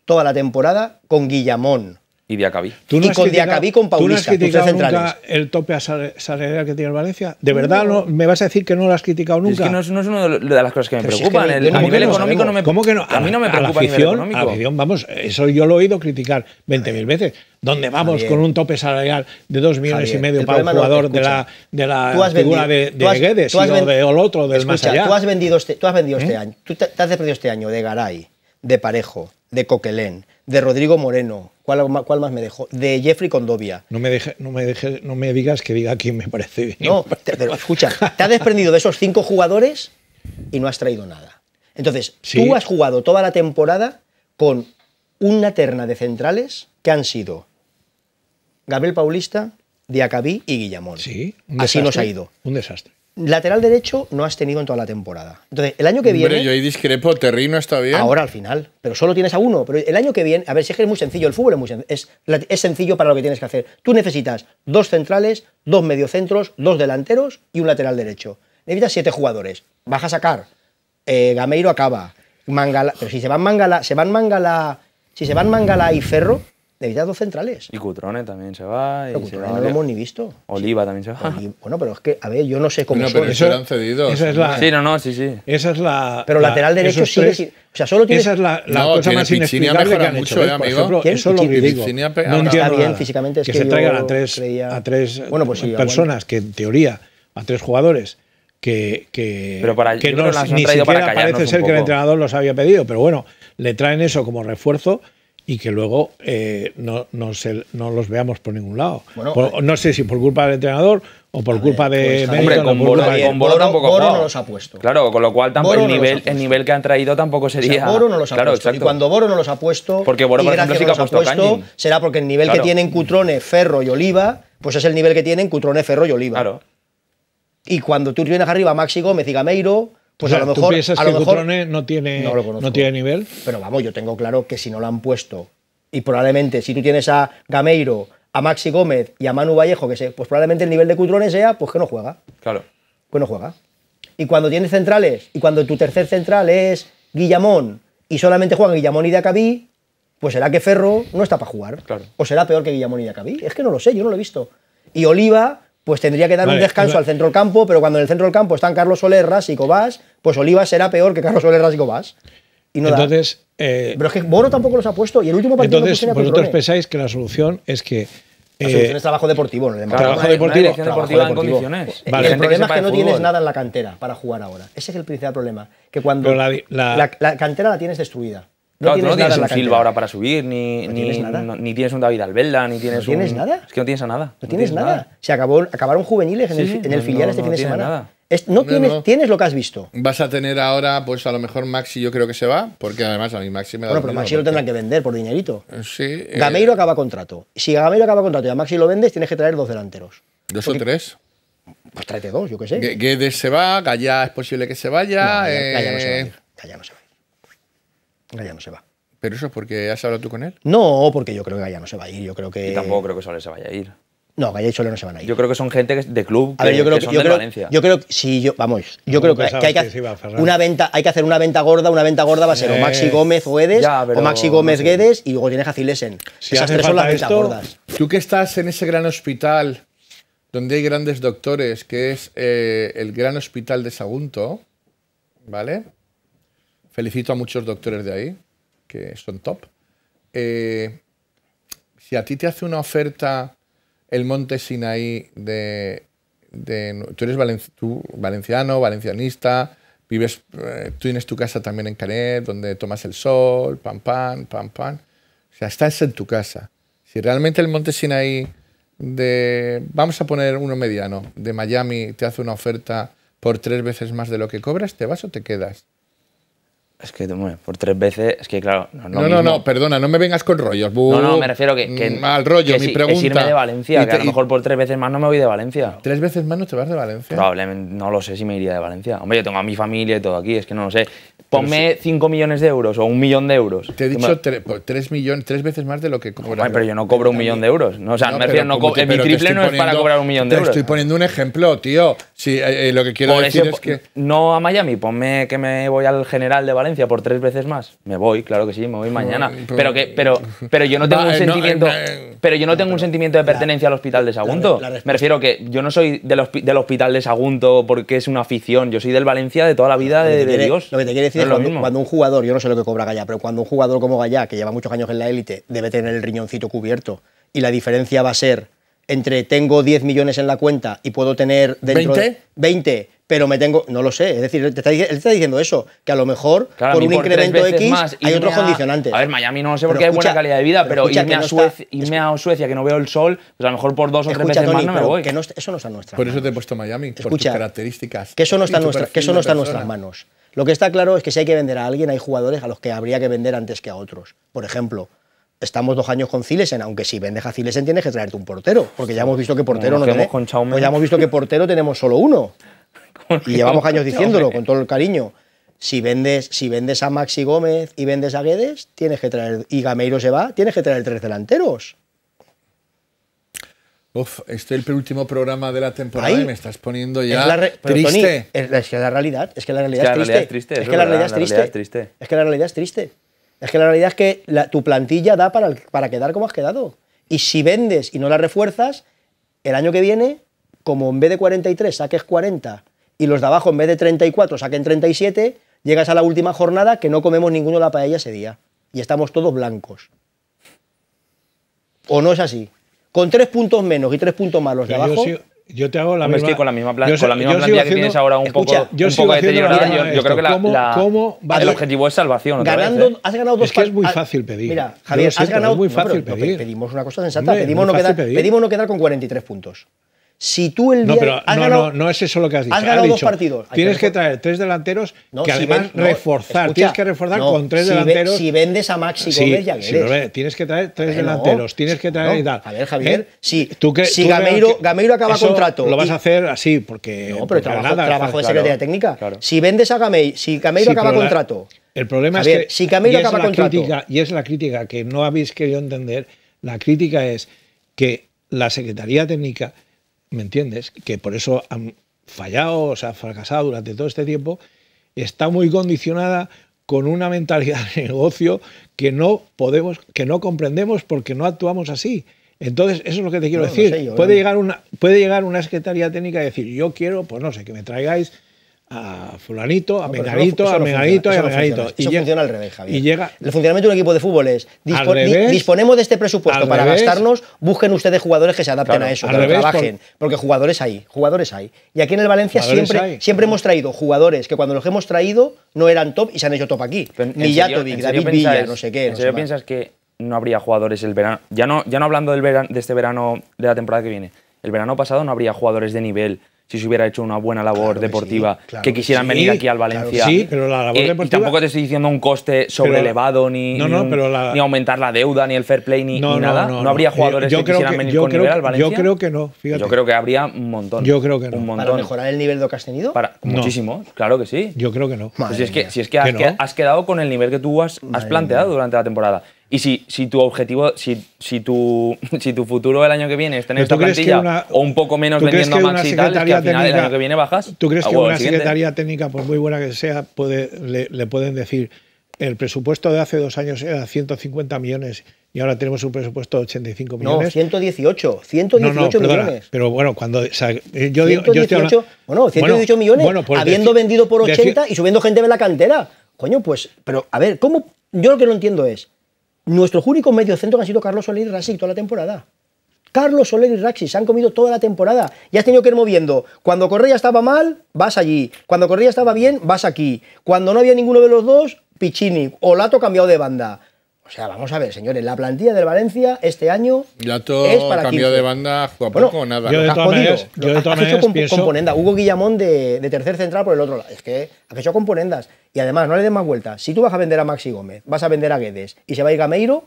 toda la temporada con Guillamón, y Diacabí. ¿Tú no y con Diacabí con Paulista, ¿tú no has pues, nunca el tope salarial que tiene el Valencia? ¿De verdad no. me vas a decir que no lo has criticado nunca? Es que no es, una de las cosas que me preocupan. a nivel económico no me ¿Cómo que no? A, mí no me preocupa la afición, a nivel económico. vamos, eso yo lo he oído criticar 20.000 veces. ¿Dónde vamos con un tope salarial de 2 millones y medio para un jugador de la, figura de, Guedes o de otro, del más allá. Tú has vendido este, tú has vendido este ¿Eh? año, tú te, has perdido este año de Garay, de Parejo, de Coquelén, de Rodrigo Moreno, ¿Cuál, más me dejó? De Jeffrey Condovia. No me, deje, no, me deje, no me digas que diga quién me parece bien. No, pero escucha, te has desprendido de esos cinco jugadores y no has traído nada. Entonces, tú has jugado toda la temporada con una terna de centrales que han sido Gabriel Paulista, Diacabí y Guillamón. Sí, Así nos ha ido. Un desastre lateral derecho no has tenido en toda la temporada. Entonces, el año que viene. yo ahí discrepo, Terry está bien. Ahora al final, pero solo tienes a uno. Pero el año que viene, a ver, si es que es muy sencillo, el fútbol es muy es, sencillo para lo que tienes que hacer. Tú necesitas dos centrales, dos mediocentros, dos delanteros y un lateral derecho. Necesitas siete jugadores. Vas a sacar. Eh, Gameiro acaba. Mangala. Pero si se van Mangala, se van Mangala. Si se van Mangala y Ferro, de dos centrales. Y Cutrone también se va. no lo hemos ni visto. Oliva también se va. bueno, pero es que, a ver, yo no sé cómo no, eso, eso han cedido. sí, no, no, sí, sí. Esa es la... Pero lateral derecho Sí, o sea, solo tiene... Esa es la, la no, cosa más inexplicable que han mucho, hecho. ¿eh? amigo. Eso lo que digo. No entiendo bien que, se traigan a tres, a tres pues personas que, en teoría, a tres jugadores que, que, pero para, que no, ni siquiera parece ser que el entrenador los había pedido. Pero bueno, le traen eso como refuerzo y que luego eh, no, no, los veamos por ningún lado. no sé si por culpa del entrenador o por culpa de pues, Hombre, con, Boro tampoco no los ha puesto. Claro, con lo cual tampoco el nivel, el nivel que han traído tampoco sería. Y cuando Boro no los ha puesto, porque Boro, por ejemplo, sí ha puesto, será porque el nivel que tienen Cutrone, Ferro y Oliva, pues es el nivel que tienen Cutrone, Ferro y Oliva. Claro. Y cuando tú vienes arriba Maxi Gómez y Gameiro, pues a lo mejor. no tiene, no, tiene nivel? Pero vamos, yo tengo claro que si no lo han puesto, y probablemente si tú tienes a Gameiro, a Maxi Gómez y a Manu Vallejo, que sé pues probablemente el nivel de Cutrone sea, pues que no juega. Claro. Que no juega. Y cuando tienes centrales, y cuando tu tercer central es Guillamón, y solamente juegan Guillamón y Dacabí, pues será que Ferro no está para jugar. Claro. O será peor que Guillamón y Dacabí. Es que no lo sé, yo no lo he visto. Y Oliva, pues tendría que dar un descanso al centro del campo, pero cuando en el centro del campo están Carlos Soler, y Cobás, pues Oliva será peor que Carlos Soler, y Cobás. Y no entonces, eh, pero es que Moro tampoco los ha puesto y el último partido Entonces, no vosotros pensáis que la solución es que la eh, solución es trabajo deportivo. No trabajo, deportivo. en condiciones. El, problema es que no tienes nada en la cantera para jugar ahora. Ese es el principal problema. Que cuando la, cantera la tienes destruida. No, no tienes un Silva ahora para subir, ni, tienes ni, tienes un David Albelda, ni tienes. ¿No tienes nada? Es que no tienes nada. No, tienes, nada. Se acabó, acabaron juveniles en, el, filial este fin de semana. no, tienes, tienes lo que has visto. Vas a tener ahora, pues a lo mejor Maxi, yo creo que se va, porque además a mí Maxi me da. Bueno, pero Maxi lo tendrán que vender por dinerito. Eh, sí. Eh. Gameiro acaba contrato. Si Gameiro acaba contrato y a Maxi lo vendes, tienes que traer dos delanteros. ¿Dos o tres? Pues tráete dos, yo qué sé. Guedes se va, Calla es posible que se vaya. Gallá, no se eh. no se va no se va. ¿Pero eso es porque has hablado tú con él? No, porque yo creo que no se va a ir. Yo creo que... tampoco creo que Soler se vaya a ir. No, Gaya y Soler no se van a ir. Yo creo que son gente de club a ver, yo creo, que yo Valencia. Yo creo que sí, yo, vamos, yo creo que, hay que, hacer una venta, hay que hacer una venta gorda, una venta gorda va a ser o Maxi Gómez o Edes, o Maxi Gómez Guedes y luego tienes a Cilesen. Esas tres son las ventas gordas. Tú que estás en ese gran hospital donde hay grandes doctores, que es eh, el gran hospital de Sagunto, ¿vale? Felicito a muchos doctores de ahí, que son top. Eh, si a ti te hace una oferta el monte Sinaí de... tú eres valenciano, valencianista, vives, eh, tú tienes tu casa también en Canet, donde tomas el sol, pan, pan, pan, pan. O sea, estás en tu casa. Si realmente el monte Sinaí de, vamos a poner uno mediano, de Miami te hace una oferta por tres veces más de lo que cobras, ¿te vas o te quedas? Es que hombre, por tres veces, es que claro. No, no, no, perdona, no me vengas con rollos. Bu, no, no, me refiero que. Mm, al rollo, mi pregunta. Es de Valencia, que a lo mejor por tres veces más no me voy de Valencia. ¿Tres veces más no te vas de Valencia? Probablemente, no lo sé si me iría de Valencia. Hombre, yo tengo a mi familia y todo aquí, es que no lo sé. Ponme 5 millones de euros o un millón de euros. Te he dicho 3 pues, millones, tres veces más de lo que Bueno, Pero yo no cobro un millón de euros. No, o sea, me refiero, no mi triple no es para cobrar un millón de euros. Te estoy poniendo un ejemplo, tío. Si, eh, eh, lo que quiero decir es que. No a Miami, ponme que me voy al general de Valencia por tres veces más. Me voy, claro que sí, me voy mañana. Pues, pero, que, pero, pero yo no tengo un eh, sentimiento. pero yo no tengo un sentimiento de pertenencia al hospital de Sagunto. me refiero que yo no soy del, hospital de Sagunto porque es una afición. Yo soy del Valencia de toda la vida de, Dios. Lo que te quiero decir cuando, un jugador, yo no sé lo que cobra Gaya, pero cuando un jugador como Gallá, que lleva muchos años en la élite, debe tener el riñoncito cubierto y la diferencia va a ser entre tengo 10 millones en la cuenta y puedo tener dentro ¿20? 20, pero me tengo, no lo sé, es decir, él te está, diciendo eso, que a lo mejor por un incremento X hay otros condicionantes. A ver, Miami no sé porque hay buena calidad de vida, pero, irme, a Suecia, que no veo el sol, pues a lo mejor por dos o tres veces más no me voy. Que eso no está en nuestras Por eso te he puesto Miami, por tus características. Que eso no está en nuestras manos. Lo que está claro es que si hay que vender a alguien, hay jugadores a los que habría que vender antes que a otros. Por ejemplo, estamos dos años con Cilesen, aunque si vendes a Cilesen tienes que traerte un portero, porque ya hemos visto que portero no, tenemos. Pues ya hemos visto que portero tenemos solo uno. Y llevamos años diciéndolo, con todo el cariño. Si vendes, si vendes a Maxi Gómez y vendes a Guedes, tienes que traer. Y Gameiro se va, tienes que traer tres delanteros. Uf, este es el penúltimo programa de la temporada y me estás poniendo ya es la triste. es, que la realidad, es que la realidad es triste. Es que la realidad es triste. Es que la realidad es triste. Es que la realidad es que tu plantilla da para, para quedar como has quedado. Y si vendes y no la refuerzas, el año que viene, como en vez de 43 saques 40 y los de abajo en vez de 34 saquen 37, llegas a la última jornada que no comemos ninguno la paella ese día. Y estamos todos blancos. ¿O no es así? con tres puntos menos y tres puntos malos de abajo. Yo, te hago la misma. Estoy con la misma, con la misma plantilla que tienes ahora un poco, yo un Yo, creo que el objetivo es salvación. ¿eh? has ganado dos es que es muy ah, fácil pedir. Mira, Javier, has ganado. Es muy fácil pedimos una cosa sensata. pedimos, no quedar, pedimos no quedar con 43 puntos. Si tú el día. No, pero no, es eso lo que has dicho. Has ganado dos partidos. Tienes que traer tres delanteros que además reforzar. tienes que reforzar con tres delanteros. si vendes a Maxi Gómez, ya si ves, Tienes que traer tres delanteros. Tienes que traer A ver, Javier, ¿Eh? si, ¿tú Gameiro, acaba contrato. Lo vas a hacer así, porque. No, pero trabajo, de secretaría técnica. Si vendes a Gameiro, si Gameiro acaba contrato. el problema es que. Si Gameiro acaba contrato. Y es la crítica que no habéis querido entender. La crítica es que la secretaría técnica ¿me entiendes? Que por eso han fallado, o sea, fracasado durante todo este tiempo, está muy condicionada con una mentalidad de negocio que no podemos, que no comprendemos porque no actuamos así. Entonces, eso es lo que te quiero decir. puede, ¿eh? llegar una, puede llegar una secretaría técnica y decir, yo quiero, pues no sé, que me traigáis a fulanito, a no, a menganito y a menganito. Eso funciona al revés, Javier. Y llega, el funcionamiento de un equipo de fútbol es disponemos de este presupuesto para gastarnos, busquen ustedes jugadores que se adapten a eso, que trabajen, porque jugadores hay, jugadores hay. Y aquí en el Valencia siempre, siempre hemos traído jugadores que cuando los hemos traído no eran top y se han hecho top aquí. Mijatovic, David Villa, no sé qué. ¿En serio piensas que no habría jugadores el verano? Ya no, ya no hablando del verano, de este verano, de la temporada que viene. El verano pasado no habría jugadores de nivel si se hubiera hecho una buena labor deportiva, que, quisieran venir aquí al Valencia. sí, pero la labor eh, deportiva. Y tampoco te estoy diciendo un coste sobrelevado, ni, ni, aumentar la deuda, ni el fair play, ni, nada. No, habría jugadores que quisieran venir con creo nivel al Valencia? Yo creo que no, Yo creo que habría un montón. Yo creo que no. ¿Para mejorar el nivel que has tenido? Para, muchísimo, claro que sí. Yo creo que no. Pues si, es que, si es que, has, quedado con el nivel que tú has planteado durante la temporada. Y si, si tu objetivo, si, si, tu, si tu futuro el año que viene está en esta plantilla o un poco menos vendiendo a Maxi y tal, que al final el año que viene bajas. ¿Tú crees que una secretaría técnica, por muy buena que sea, le, pueden decir el presupuesto de hace dos años era 150 millones y ahora tenemos un presupuesto de 85 millones. No, 118, 118 no, millones. Pero bueno, cuando yo digo, que yo bueno, 118 millones, habiendo vendido por 80 y subiendo gente de la cantera. Coño, pues, pero a ver, ¿cómo? Yo lo que no entiendo es, Nuestros medio centro han sido Carlos Soler y Raxi toda la temporada. Carlos Soler y Raxi se han comido toda la temporada. Y has tenido que ir moviendo. Cuando Correa estaba mal, vas allí. Cuando Correa estaba bien, vas aquí. Cuando no había ninguno de los dos, Pichini. Olato cambiado de banda. O sea, vamos a ver, señores, la plantilla del Valencia este año es para cambio de banda, poco bueno, o nada. Yo de hecho Hugo Guillamón de, tercer central por el otro lado. Es que ha hecho componendas. Y además, no le den más vueltas. Si tú vas a vender a Maxi Gómez, vas a vender a Guedes y se va a ir Gameiro,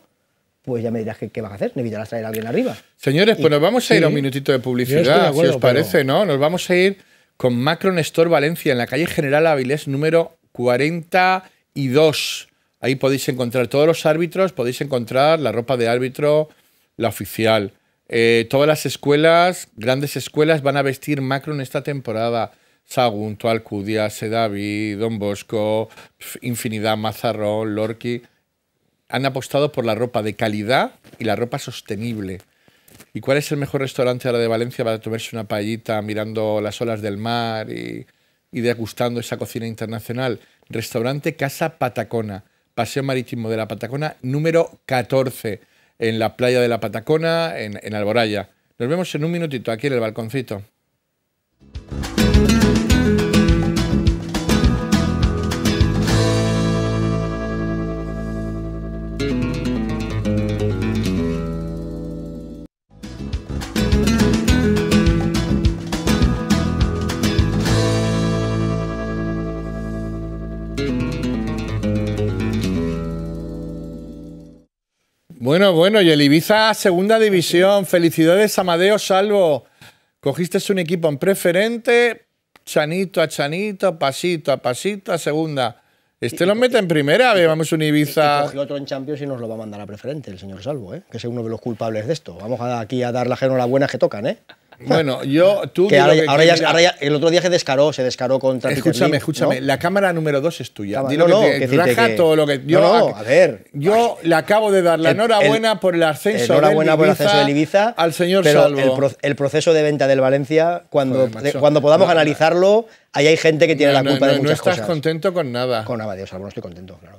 pues ya me dirás qué, vas a hacer. Necesitarás traer a alguien arriba. Señores, pues nos vamos a ir a un minutito de publicidad, si os parece, ¿no? Nos vamos a ir con Macron Store Valencia en la calle General Avilés número 42. Ahí podéis encontrar todos los árbitros, podéis encontrar la ropa de árbitro, la oficial. Eh, todas las escuelas, grandes escuelas, van a vestir Macron esta temporada. Sagunto, Alcudia, Sedavi, Don Bosco, Infinidad, Mazarrón, lorki Han apostado por la ropa de calidad y la ropa sostenible. ¿Y cuál es el mejor restaurante ahora de Valencia para tomarse una paellita mirando las olas del mar y, y degustando esa cocina internacional? Restaurante Casa Patacona. Paseo Marítimo de la Patacona número 14, en la playa de la Patacona, en, en Alboraya. Nos vemos en un minutito aquí en el balconcito. Bueno, bueno, y el Ibiza segunda división. Felicidades, Amadeo Salvo. Cogiste un equipo en preferente, chanito a chanito, pasito a pasito, a segunda. Este lo mete en primera, Vamos un Ibiza. Y, otro en Champions y nos lo va a mandar a preferente el señor Salvo, ¿eh? que es uno de los culpables de esto. Vamos a, aquí a dar las enhorabuenas que tocan, ¿eh? Bueno, yo, tú. ahora, ya, el otro día se descaró, se descaró contra Escúchame, escúchame, la cámara número dos es tuya. Ah, Dilo que no, que... todo lo que. Yo, no, a ver. Yo le acabo de dar la enhorabuena por el ascenso. Enhorabuena por el ascenso de Ibiza. Al señor pero El, proceso de venta del Valencia, cuando, podamos analizarlo, ahí hay gente que tiene la culpa de muchas cosas. No estás contento con nada. Con nada, Dios, Salvo, no estoy contento, claro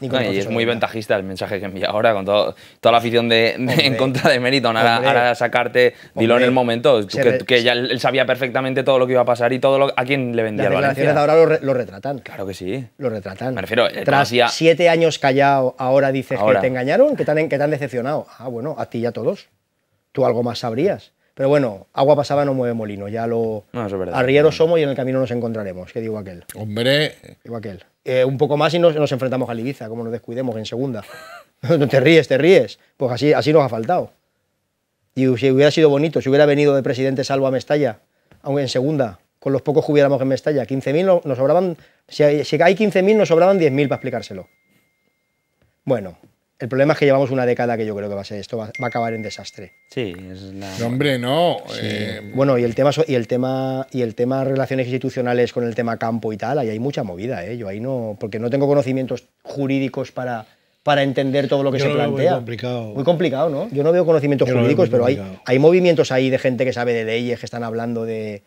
y, es muy ventajista el mensaje que envía ahora con toda la afición de, en contra de Meriton. Ahora, sacarte, dilo en el momento, que, ya él sabía perfectamente todo lo que iba a pasar y todo lo, a quién le vendía Las declaraciones ahora lo, retratan. Claro que sí. Lo retratan. Me refiero, eh, tras siete años callado, ahora dices que te engañaron, que te, han, que decepcionado. Ah, bueno, a ti ya todos. Tú algo más sabrías. Pero bueno, agua pasada no mueve molino, ya lo... arriero somos y en el camino nos encontraremos, que digo aquel. Hombre... Digo aquel. Eh, un poco más y nos, enfrentamos a Ibiza, como nos descuidemos en segunda. te ríes, te ríes. Pues así, así nos ha faltado. Y si hubiera sido bonito, si hubiera venido de presidente Salvo a Mestalla, aunque en segunda, con los pocos que hubiéramos en Mestalla, 15.000 nos sobraban, si si hay 15.000 nos sobraban 10.000 para explicárselo. Bueno, el problema es que llevamos una década que yo creo que va a ser esto, va, a acabar en desastre. Sí, es la... hombre, no. Eh, bueno, y el, tema, y, el tema, y el tema relaciones institucionales con el tema campo y tal, ahí hay mucha movida, ¿eh? Yo ahí no, porque no tengo conocimientos jurídicos para, para entender todo lo que se plantea. Muy complicado. Muy complicado, ¿no? Yo no veo conocimientos jurídicos, pero hay, hay movimientos ahí de gente que sabe de leyes, que están hablando de,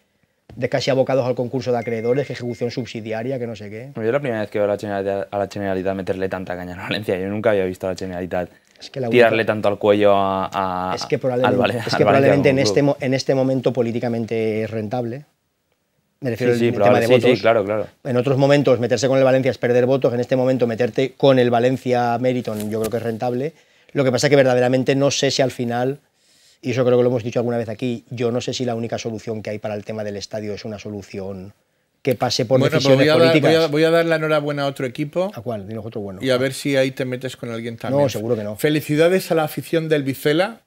de casi abocados al concurso de acreedores, ejecución subsidiaria, que no sé qué. Yo la primera vez que veo a la Generalitat, meterle tanta caña a Valencia, yo nunca había visto a la Generalitat tirarle tanto al cuello a, es que probablemente, al vale, es que probablemente en, este, en este momento políticamente es rentable. Me refiero al de sí, claro, claro. En otros momentos meterse con el Valencia es perder votos, en este momento meterte con el Valencia Meriton yo creo que es rentable. Lo que pasa es que verdaderamente no sé si al final y eso creo que lo hemos dicho alguna vez aquí. Yo no sé si la única solución que hay para el tema del estadio es una solución que pase por bueno, pues decisiones voy a políticas. Dar, voy, a, dar la enhorabuena a otro equipo. ¿A cuál? Dinos otro bueno. Y a ver si ahí te metes con alguien también. No, seguro que no. Felicidades a la afición del Vicela,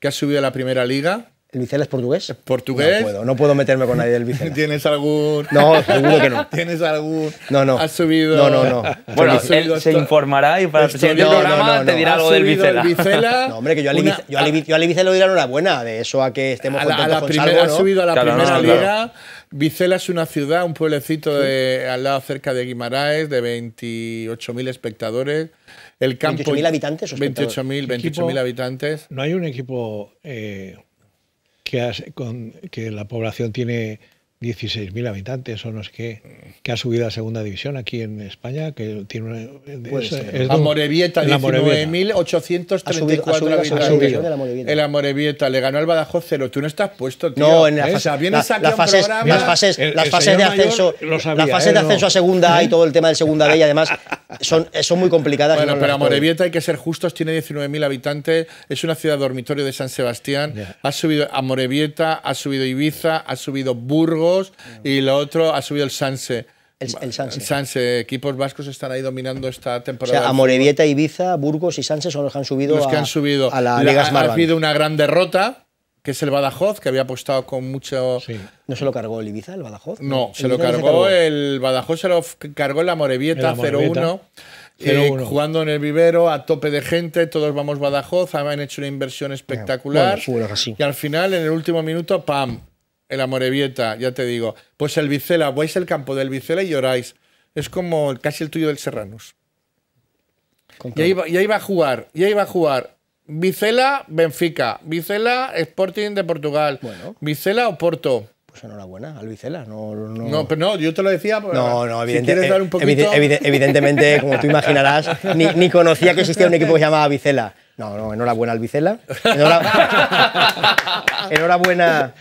que ha subido a la primera liga. ¿El es portugués? ¿Portugués? No puedo, no puedo meterme con nadie del Vicela. ¿Tienes algún...? No, seguro que no. ¿Tienes algún...? No, no. ¿Has subido...? No, no, no. Bueno, él se informará y para el siguiente programa te dirá algo del Vicela. No, hombre, que yo al una... lo le diré enhorabuena de eso a que estemos la, con Ha subido a la primera liga. Claro. es una ciudad, un pueblecito de, al lado cerca de Guimaraes, de 28.000 espectadores. El campo... ¿28.000 habitantes 28.000 28.000 habitantes. ¿No hay un equipo...? Eh, que, con, que la población tiene 16.000 habitantes son los que ha subido a segunda división aquí en España, que tiene una... la Morevieta, habitantes. El Amorevieta le ganó al Badajoz 0. Tú no estás puesto, No, en la, fase, las fases, las fases de ascenso, ¿eh? las de ascenso a segunda y todo el tema de segunda B y además son, son muy complicadas. Bueno, pero Amorevieta hay que ser justos, tiene 19.000 habitantes, es una ciudad dormitorio de San Sebastián, ha subido Amorevieta ha subido Ibiza, ha subido Burgos, y lo otro ha subido el Sanse. El, Sanse. Equipos vascos están ahí dominando esta temporada. O sea, Ibiza, Burgos y Sanse son los que han subido, los que han subido. A, la Liga Ha una gran derrota que es el Badajoz, que había apostado con mucho... ¿No se lo cargó el Ibiza, el Badajoz? No, se lo cargó, el Badajoz, se lo cargó la Morevieta 0-1. jugando en el vivero a tope de gente, todos vamos Badajoz, han hecho una inversión espectacular y al final en el último minuto, ¡pam! el Amorevieta, ya te digo. Pues el Vicela, vais al campo del Vicela y lloráis. Es como casi el tuyo del Serranos. Y ahí, va a jugar, y ahí va a jugar Vicela, Benfica. Vicela, Sporting de Portugal. Bueno. Vicela, Porto. Pues enhorabuena, al Vicela. No, no, pero no, yo te lo decía. Pues, no, no, eh, evidentemente, como tú imaginarás, ni, ni, conocía que existía un equipo que se llamaba Vicela. No, no, enhorabuena Albicela. Enhorabuena,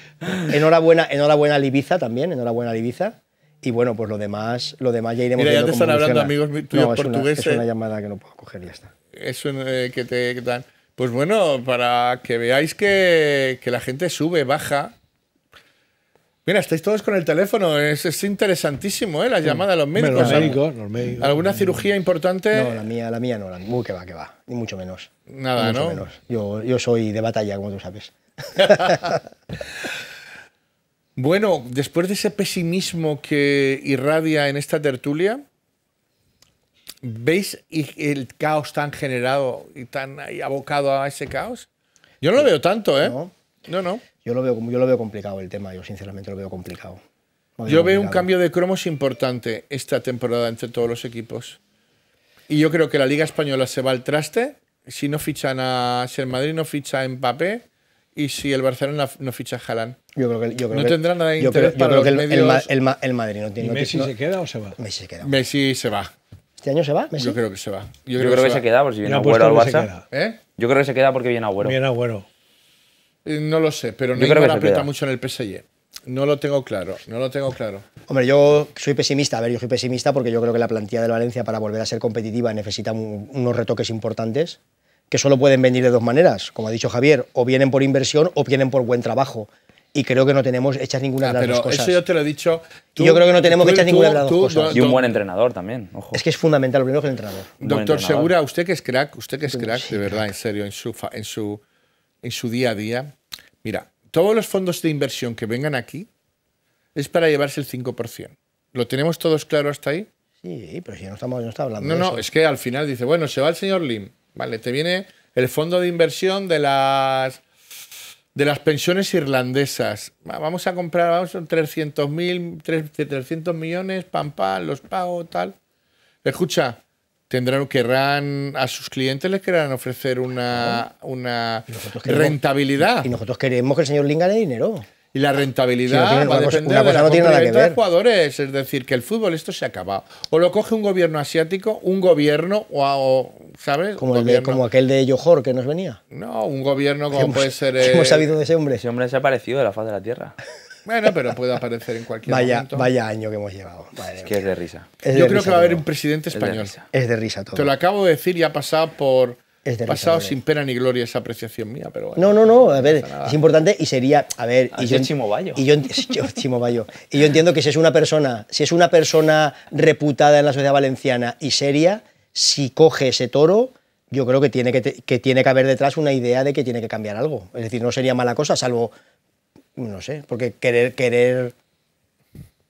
enhorabuena, enhorabuena, al Ibiza también, enhorabuena al Ibiza. Y bueno, pues lo demás, lo demás ya iremos Mira, ya te están hablando amigos tuyos portugueses. es una llamada que no puedo coger, ya está. Eso eh, que te dan. Pues bueno, para que veáis que, que la gente sube, baja, Mira, estáis todos con el teléfono. Es, es interesantísimo, ¿eh? La llamada a los médicos. los médicos, los médicos ¿Alguna cirugía importante? No, la mía, la mía no. Uh, que va, que va. Ni mucho menos. Nada, mucho ¿no? Menos. Yo, yo soy de batalla, como tú sabes. bueno, después de ese pesimismo que irradia en esta tertulia, ¿veis el caos tan generado y tan abocado a ese caos? Yo no lo veo tanto, ¿eh? No, no. no. Yo lo veo, complicado el tema, yo sinceramente lo veo complicado. yo veo un cambio de cromos importante esta temporada entre todos los equipos. Y yo creo que la Liga Española se va al traste. Si no fichan a. Si el Madrid no ficha a Mbappé, y si el Barcelona no ficha a Haaland. no tendrá nada de interés yo creo, que el, Madrid no tiene. Messi se queda o se va? Messi se queda. va. ¿Este año se va? Yo creo que se va. Yo, creo, que, se, queda porque si viene Agüero al Barça. ¿Eh? Yo creo que se queda porque viene Agüero. Viene Agüero. Eh, no lo sé, pero no aprieta mucho en el PSG. No lo tengo claro, no lo tengo claro. Hombre, yo soy pesimista, a ver, yo soy pesimista porque yo creo que la plantilla de Valencia para volver a ser competitiva necesita unos retoques importantes que solo pueden venir de dos maneras, como ha dicho Javier, o vienen por inversión o vienen por buen trabajo. Y creo que no tenemos hechas ninguna de ah, las dos cosas. Eso yo te lo he dicho. yo creo que no tenemos hechas ninguna de las dos cosas. Y un buen entrenador también. Es que es fundamental, lo primero que el entrenador. Doctor Segura, usted que es crack, usted que es crack, de verdad, en serio, en su, en su en su día a día, mira, todos los fondos de inversión que vengan aquí es para llevarse el 5%. ¿Lo tenemos todos claro hasta ahí? Sí, pero si no estamos no está hablando no, No, es que al final dice, bueno, se va el señor Lim. Vale, te viene el fondo de inversión de las de las pensiones irlandesas. Vamos a comprar, vamos, son 300 mil, 300 millones, pam, pam, los pago, tal. Escucha, tendrán, querrán, a sus clientes les querrán ofrecer una, una rentabilidad. Y nosotros queremos que el señor Ling gane dinero. Y la rentabilidad va a depender de la no tiene nada que ver. jugadores. Es decir, que el fútbol esto se acabado. O lo coge un gobierno asiático, un gobierno, o, ¿sabes? Como, el como aquel de Johor que nos venía. No, un gobierno como puede ser. Hemos eh, sabido de ese hombre. Ese hombre desaparecido de la faz de la tierra. Bueno, pero puede aparecer en cualquier vaya, momento. Vaya año que hemos llevado. es que es de risa. Yo creo que va a haber un presidente español. Es de, risa, todo. Te lo acabo de decir y ha pasado por... pasado sin pena ni gloria esa apreciación mía, pero No, no, no, a ver, es importante y sería, a ver, ah, y yo, Chimo yo, entiendo que si es una persona, si es una persona reputada en la sociedad valenciana y seria, si coge ese toro, yo creo que tiene que tiene que haber detrás una idea de que tiene que cambiar algo. Es decir, no sería mala cosa, salvo no sé, porque querer, querer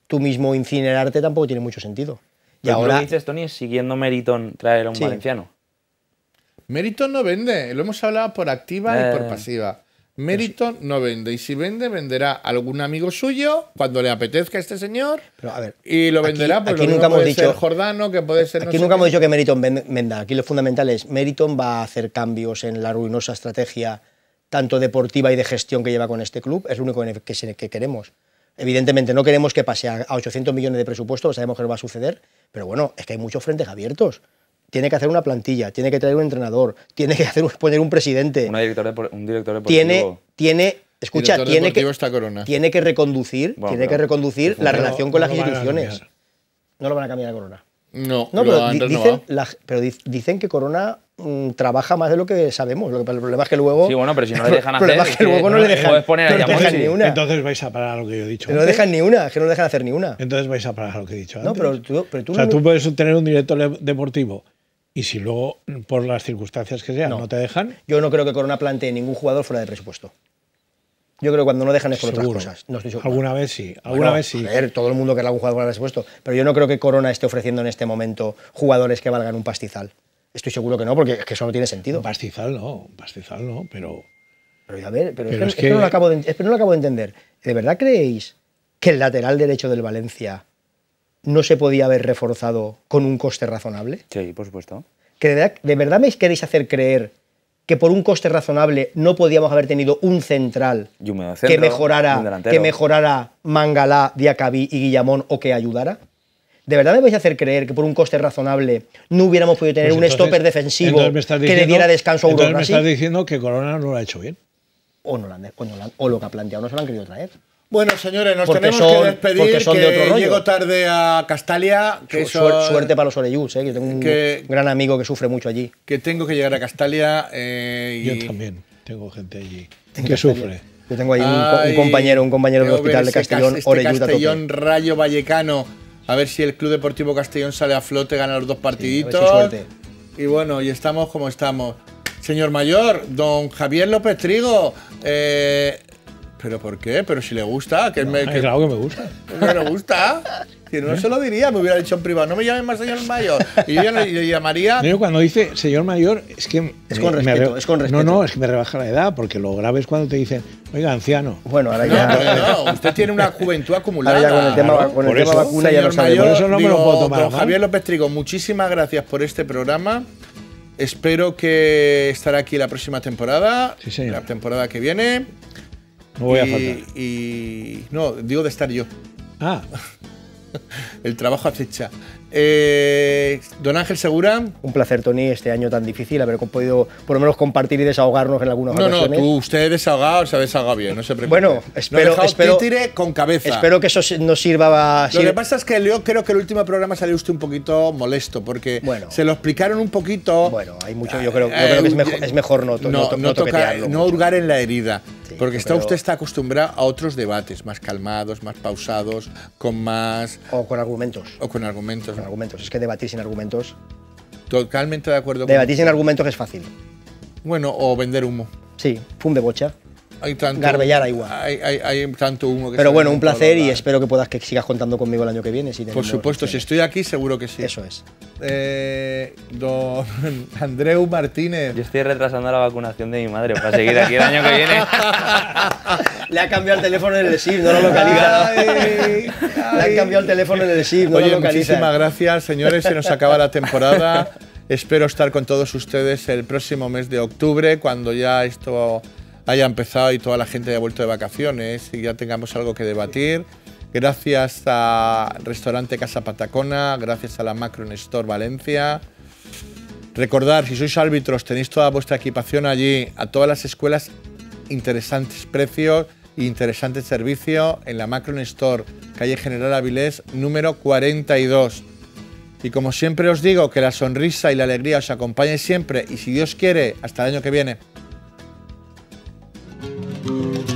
tú mismo incinerarte tampoco tiene mucho sentido. Y ahora... Lo dices, Tony, siguiendo Meriton traer a un valenciano. Meriton no vende, lo hemos hablado por activa y por eh. pasiva. Meriton no vende. Y si vende, venderá a algún amigo suyo cuando le apetezca a este señor. y lo venderá pues, aquí, porque Jordano, que puede ser. Aquí nunca hemos dicho que Meriton venda. Aquí lo fundamental es: Meriton va a hacer cambios en la ruinosa estrategia tanto deportiva y de gestión que lleva con este club, es lo único que, que queremos. Evidentemente no queremos que pase a 800 millones de presupuesto, sabemos que no va a suceder, pero bueno, es que hay muchos frentes abiertos tiene que hacer una plantilla, tiene que traer un entrenador, tiene que hacer, poner un presidente. un director deportivo. Tiene, tiene, escucha, tiene que, tiene que reconducir, tiene que reconducir la relación con las instituciones. No lo van a cambiar a Corona. No, no pero, dicen, pero dicen que Corona Mm, trabaja más de lo que sabemos. el problema es que luego. Sí, bueno, pero si no le dejan hacer. El problema es que luego no, eh, le dejan. no dejan ni una. Entonces vais a parar lo que yo he dicho. Que no le dejan ni una, Es que no le dejan hacer ni una. Entonces vais a parar lo que he dicho. Antes. No, pero tú, O sea, tú puedes tener un director deportivo y si luego, por las circunstancias que sean, no, te dejan. Yo no creo que Corona plantee ningún jugador fuera de presupuesto. Yo creo que cuando no dejan es por otras cosas. No estoy Alguna vez sí, alguna vez sí. A ver, todo el mundo que le jugador fuera de presupuesto. Pero yo no creo que Corona esté ofreciendo en este momento jugadores que valgan un pastizal. Estoy seguro que no, porque es que eso no tiene sentido. Bastizal pastizal no, no, pero... Pero a ver, pero, es, que, no lo acabo de, entender. ¿De verdad creéis que el lateral derecho del Valencia no se podía haber reforzado con un coste razonable? Sí, por supuesto. de, verdad, me queréis hacer creer que por un coste razonable no podíamos haber tenido un central que mejorara, que mejorara Mangalá, Diacabí y Guillamón o que ayudara? ¿de verdad me vais a hacer creer que por un coste razonable no hubiéramos podido tener pues un stopper defensivo que le diera descanso a Europa? Entonces me estás diciendo que Corona no lo ha hecho bien. O, no lo que ha planteado no se lo han querido traer. Bueno, señores, nos tenemos que despedir, llego tarde a Castalia. Que suerte para los Oreyus, eh, que tengo un gran amigo que sufre mucho allí. Que tengo que llegar a Castalia eh, y... Yo también tengo gente allí que sufre. Yo tengo ahí un, compañero, un compañero del hospital de Castellón, este Castellón, Rayo Vallecano. A ver si el Club Deportivo Castellón sale a flote, gana los dos partiditos. Y bueno, y estamos como estamos. Señor Mayor, don Javier López Trigo, eh, ¿pero por qué? ¿Pero si le gusta? Que que, claro que me gusta. ¿Me gusta? Si no, ¿Eh? se lo diría, me hubiera dicho en privado, no me llamen más señor mayor. Y yo le llamaría. No, cuando dice señor mayor, es que. Es con, respeto, es con respeto. No, no, es que me rebaja la edad, porque lo grave es cuando te dicen, oiga, anciano. Bueno, ahora ya. usted tiene una juventud acumulada. con el tema, con el tema vacuna ya lo sabemos. Mayor, por eso no me lo puedo tomar. Javier López Trigo, muchísimas gracias por este programa. Espero que estará aquí la próxima temporada. La temporada que viene. No voy a faltar. Y. No, digo de estar yo. Ah. el trabajo acecha. Eh, don Ángel Segura. Un placer, Tony, este año tan difícil, haber podido por lo menos compartir y desahogarnos en algunas no, No, no, usted desahogado, se ha desahogado bien, no se preocupe. Bueno, espero… espero con cabeza. Espero que eso nos sirva… Lo que pasa es que creo que el último programa salió usted un poquito molesto, porque bueno, se lo explicaron un poquito… Bueno, hay mucho, yo creo, eh, que eh, es mejor, no, no, no, tocar, no hurgar en la herida. Porque está, usted está acostumbrado a otros debates, más calmados, más pausados, con más... O con argumentos. O con argumentos. Con argumentos. Es que debatir sin argumentos... Totalmente de acuerdo. Debatir sin argumentos es fácil. Bueno, o vender humo. Sí, fum de bocha hay tanto, garbellar igual. Hay, tanto humo que Pero bueno, un placer y espero que puedas que sigas contando conmigo el año que viene. Por supuesto, si estoy aquí, seguro que sí. Eso es. Eh, don Andreu Martínez. Yo estoy retrasando la vacunación de mi madre para seguir aquí el año que viene. Le ha cambiado el teléfono del el no lo localiza. Le ha cambiado el teléfono del el Oye, Muchísimas gracias, señores. Se nos acaba la temporada. Espero estar con todos ustedes el próximo mes de octubre, cuando ya esto haya empezado y toda la gente haya vuelto de vacaciones y ya tengamos algo que debatir. Gracias a Restaurante Casa Patacona, gracias a la Macron Store Valencia. Recordar, si sois árbitros, tenéis toda vuestra equipación allí, a todas las escuelas, interesantes precios e interesante servicio en la Macron Store, calle General Avilés, número 42. Y como siempre os digo, que la sonrisa y la alegría os acompañen siempre y si Dios quiere, hasta el año que viene. Thank you.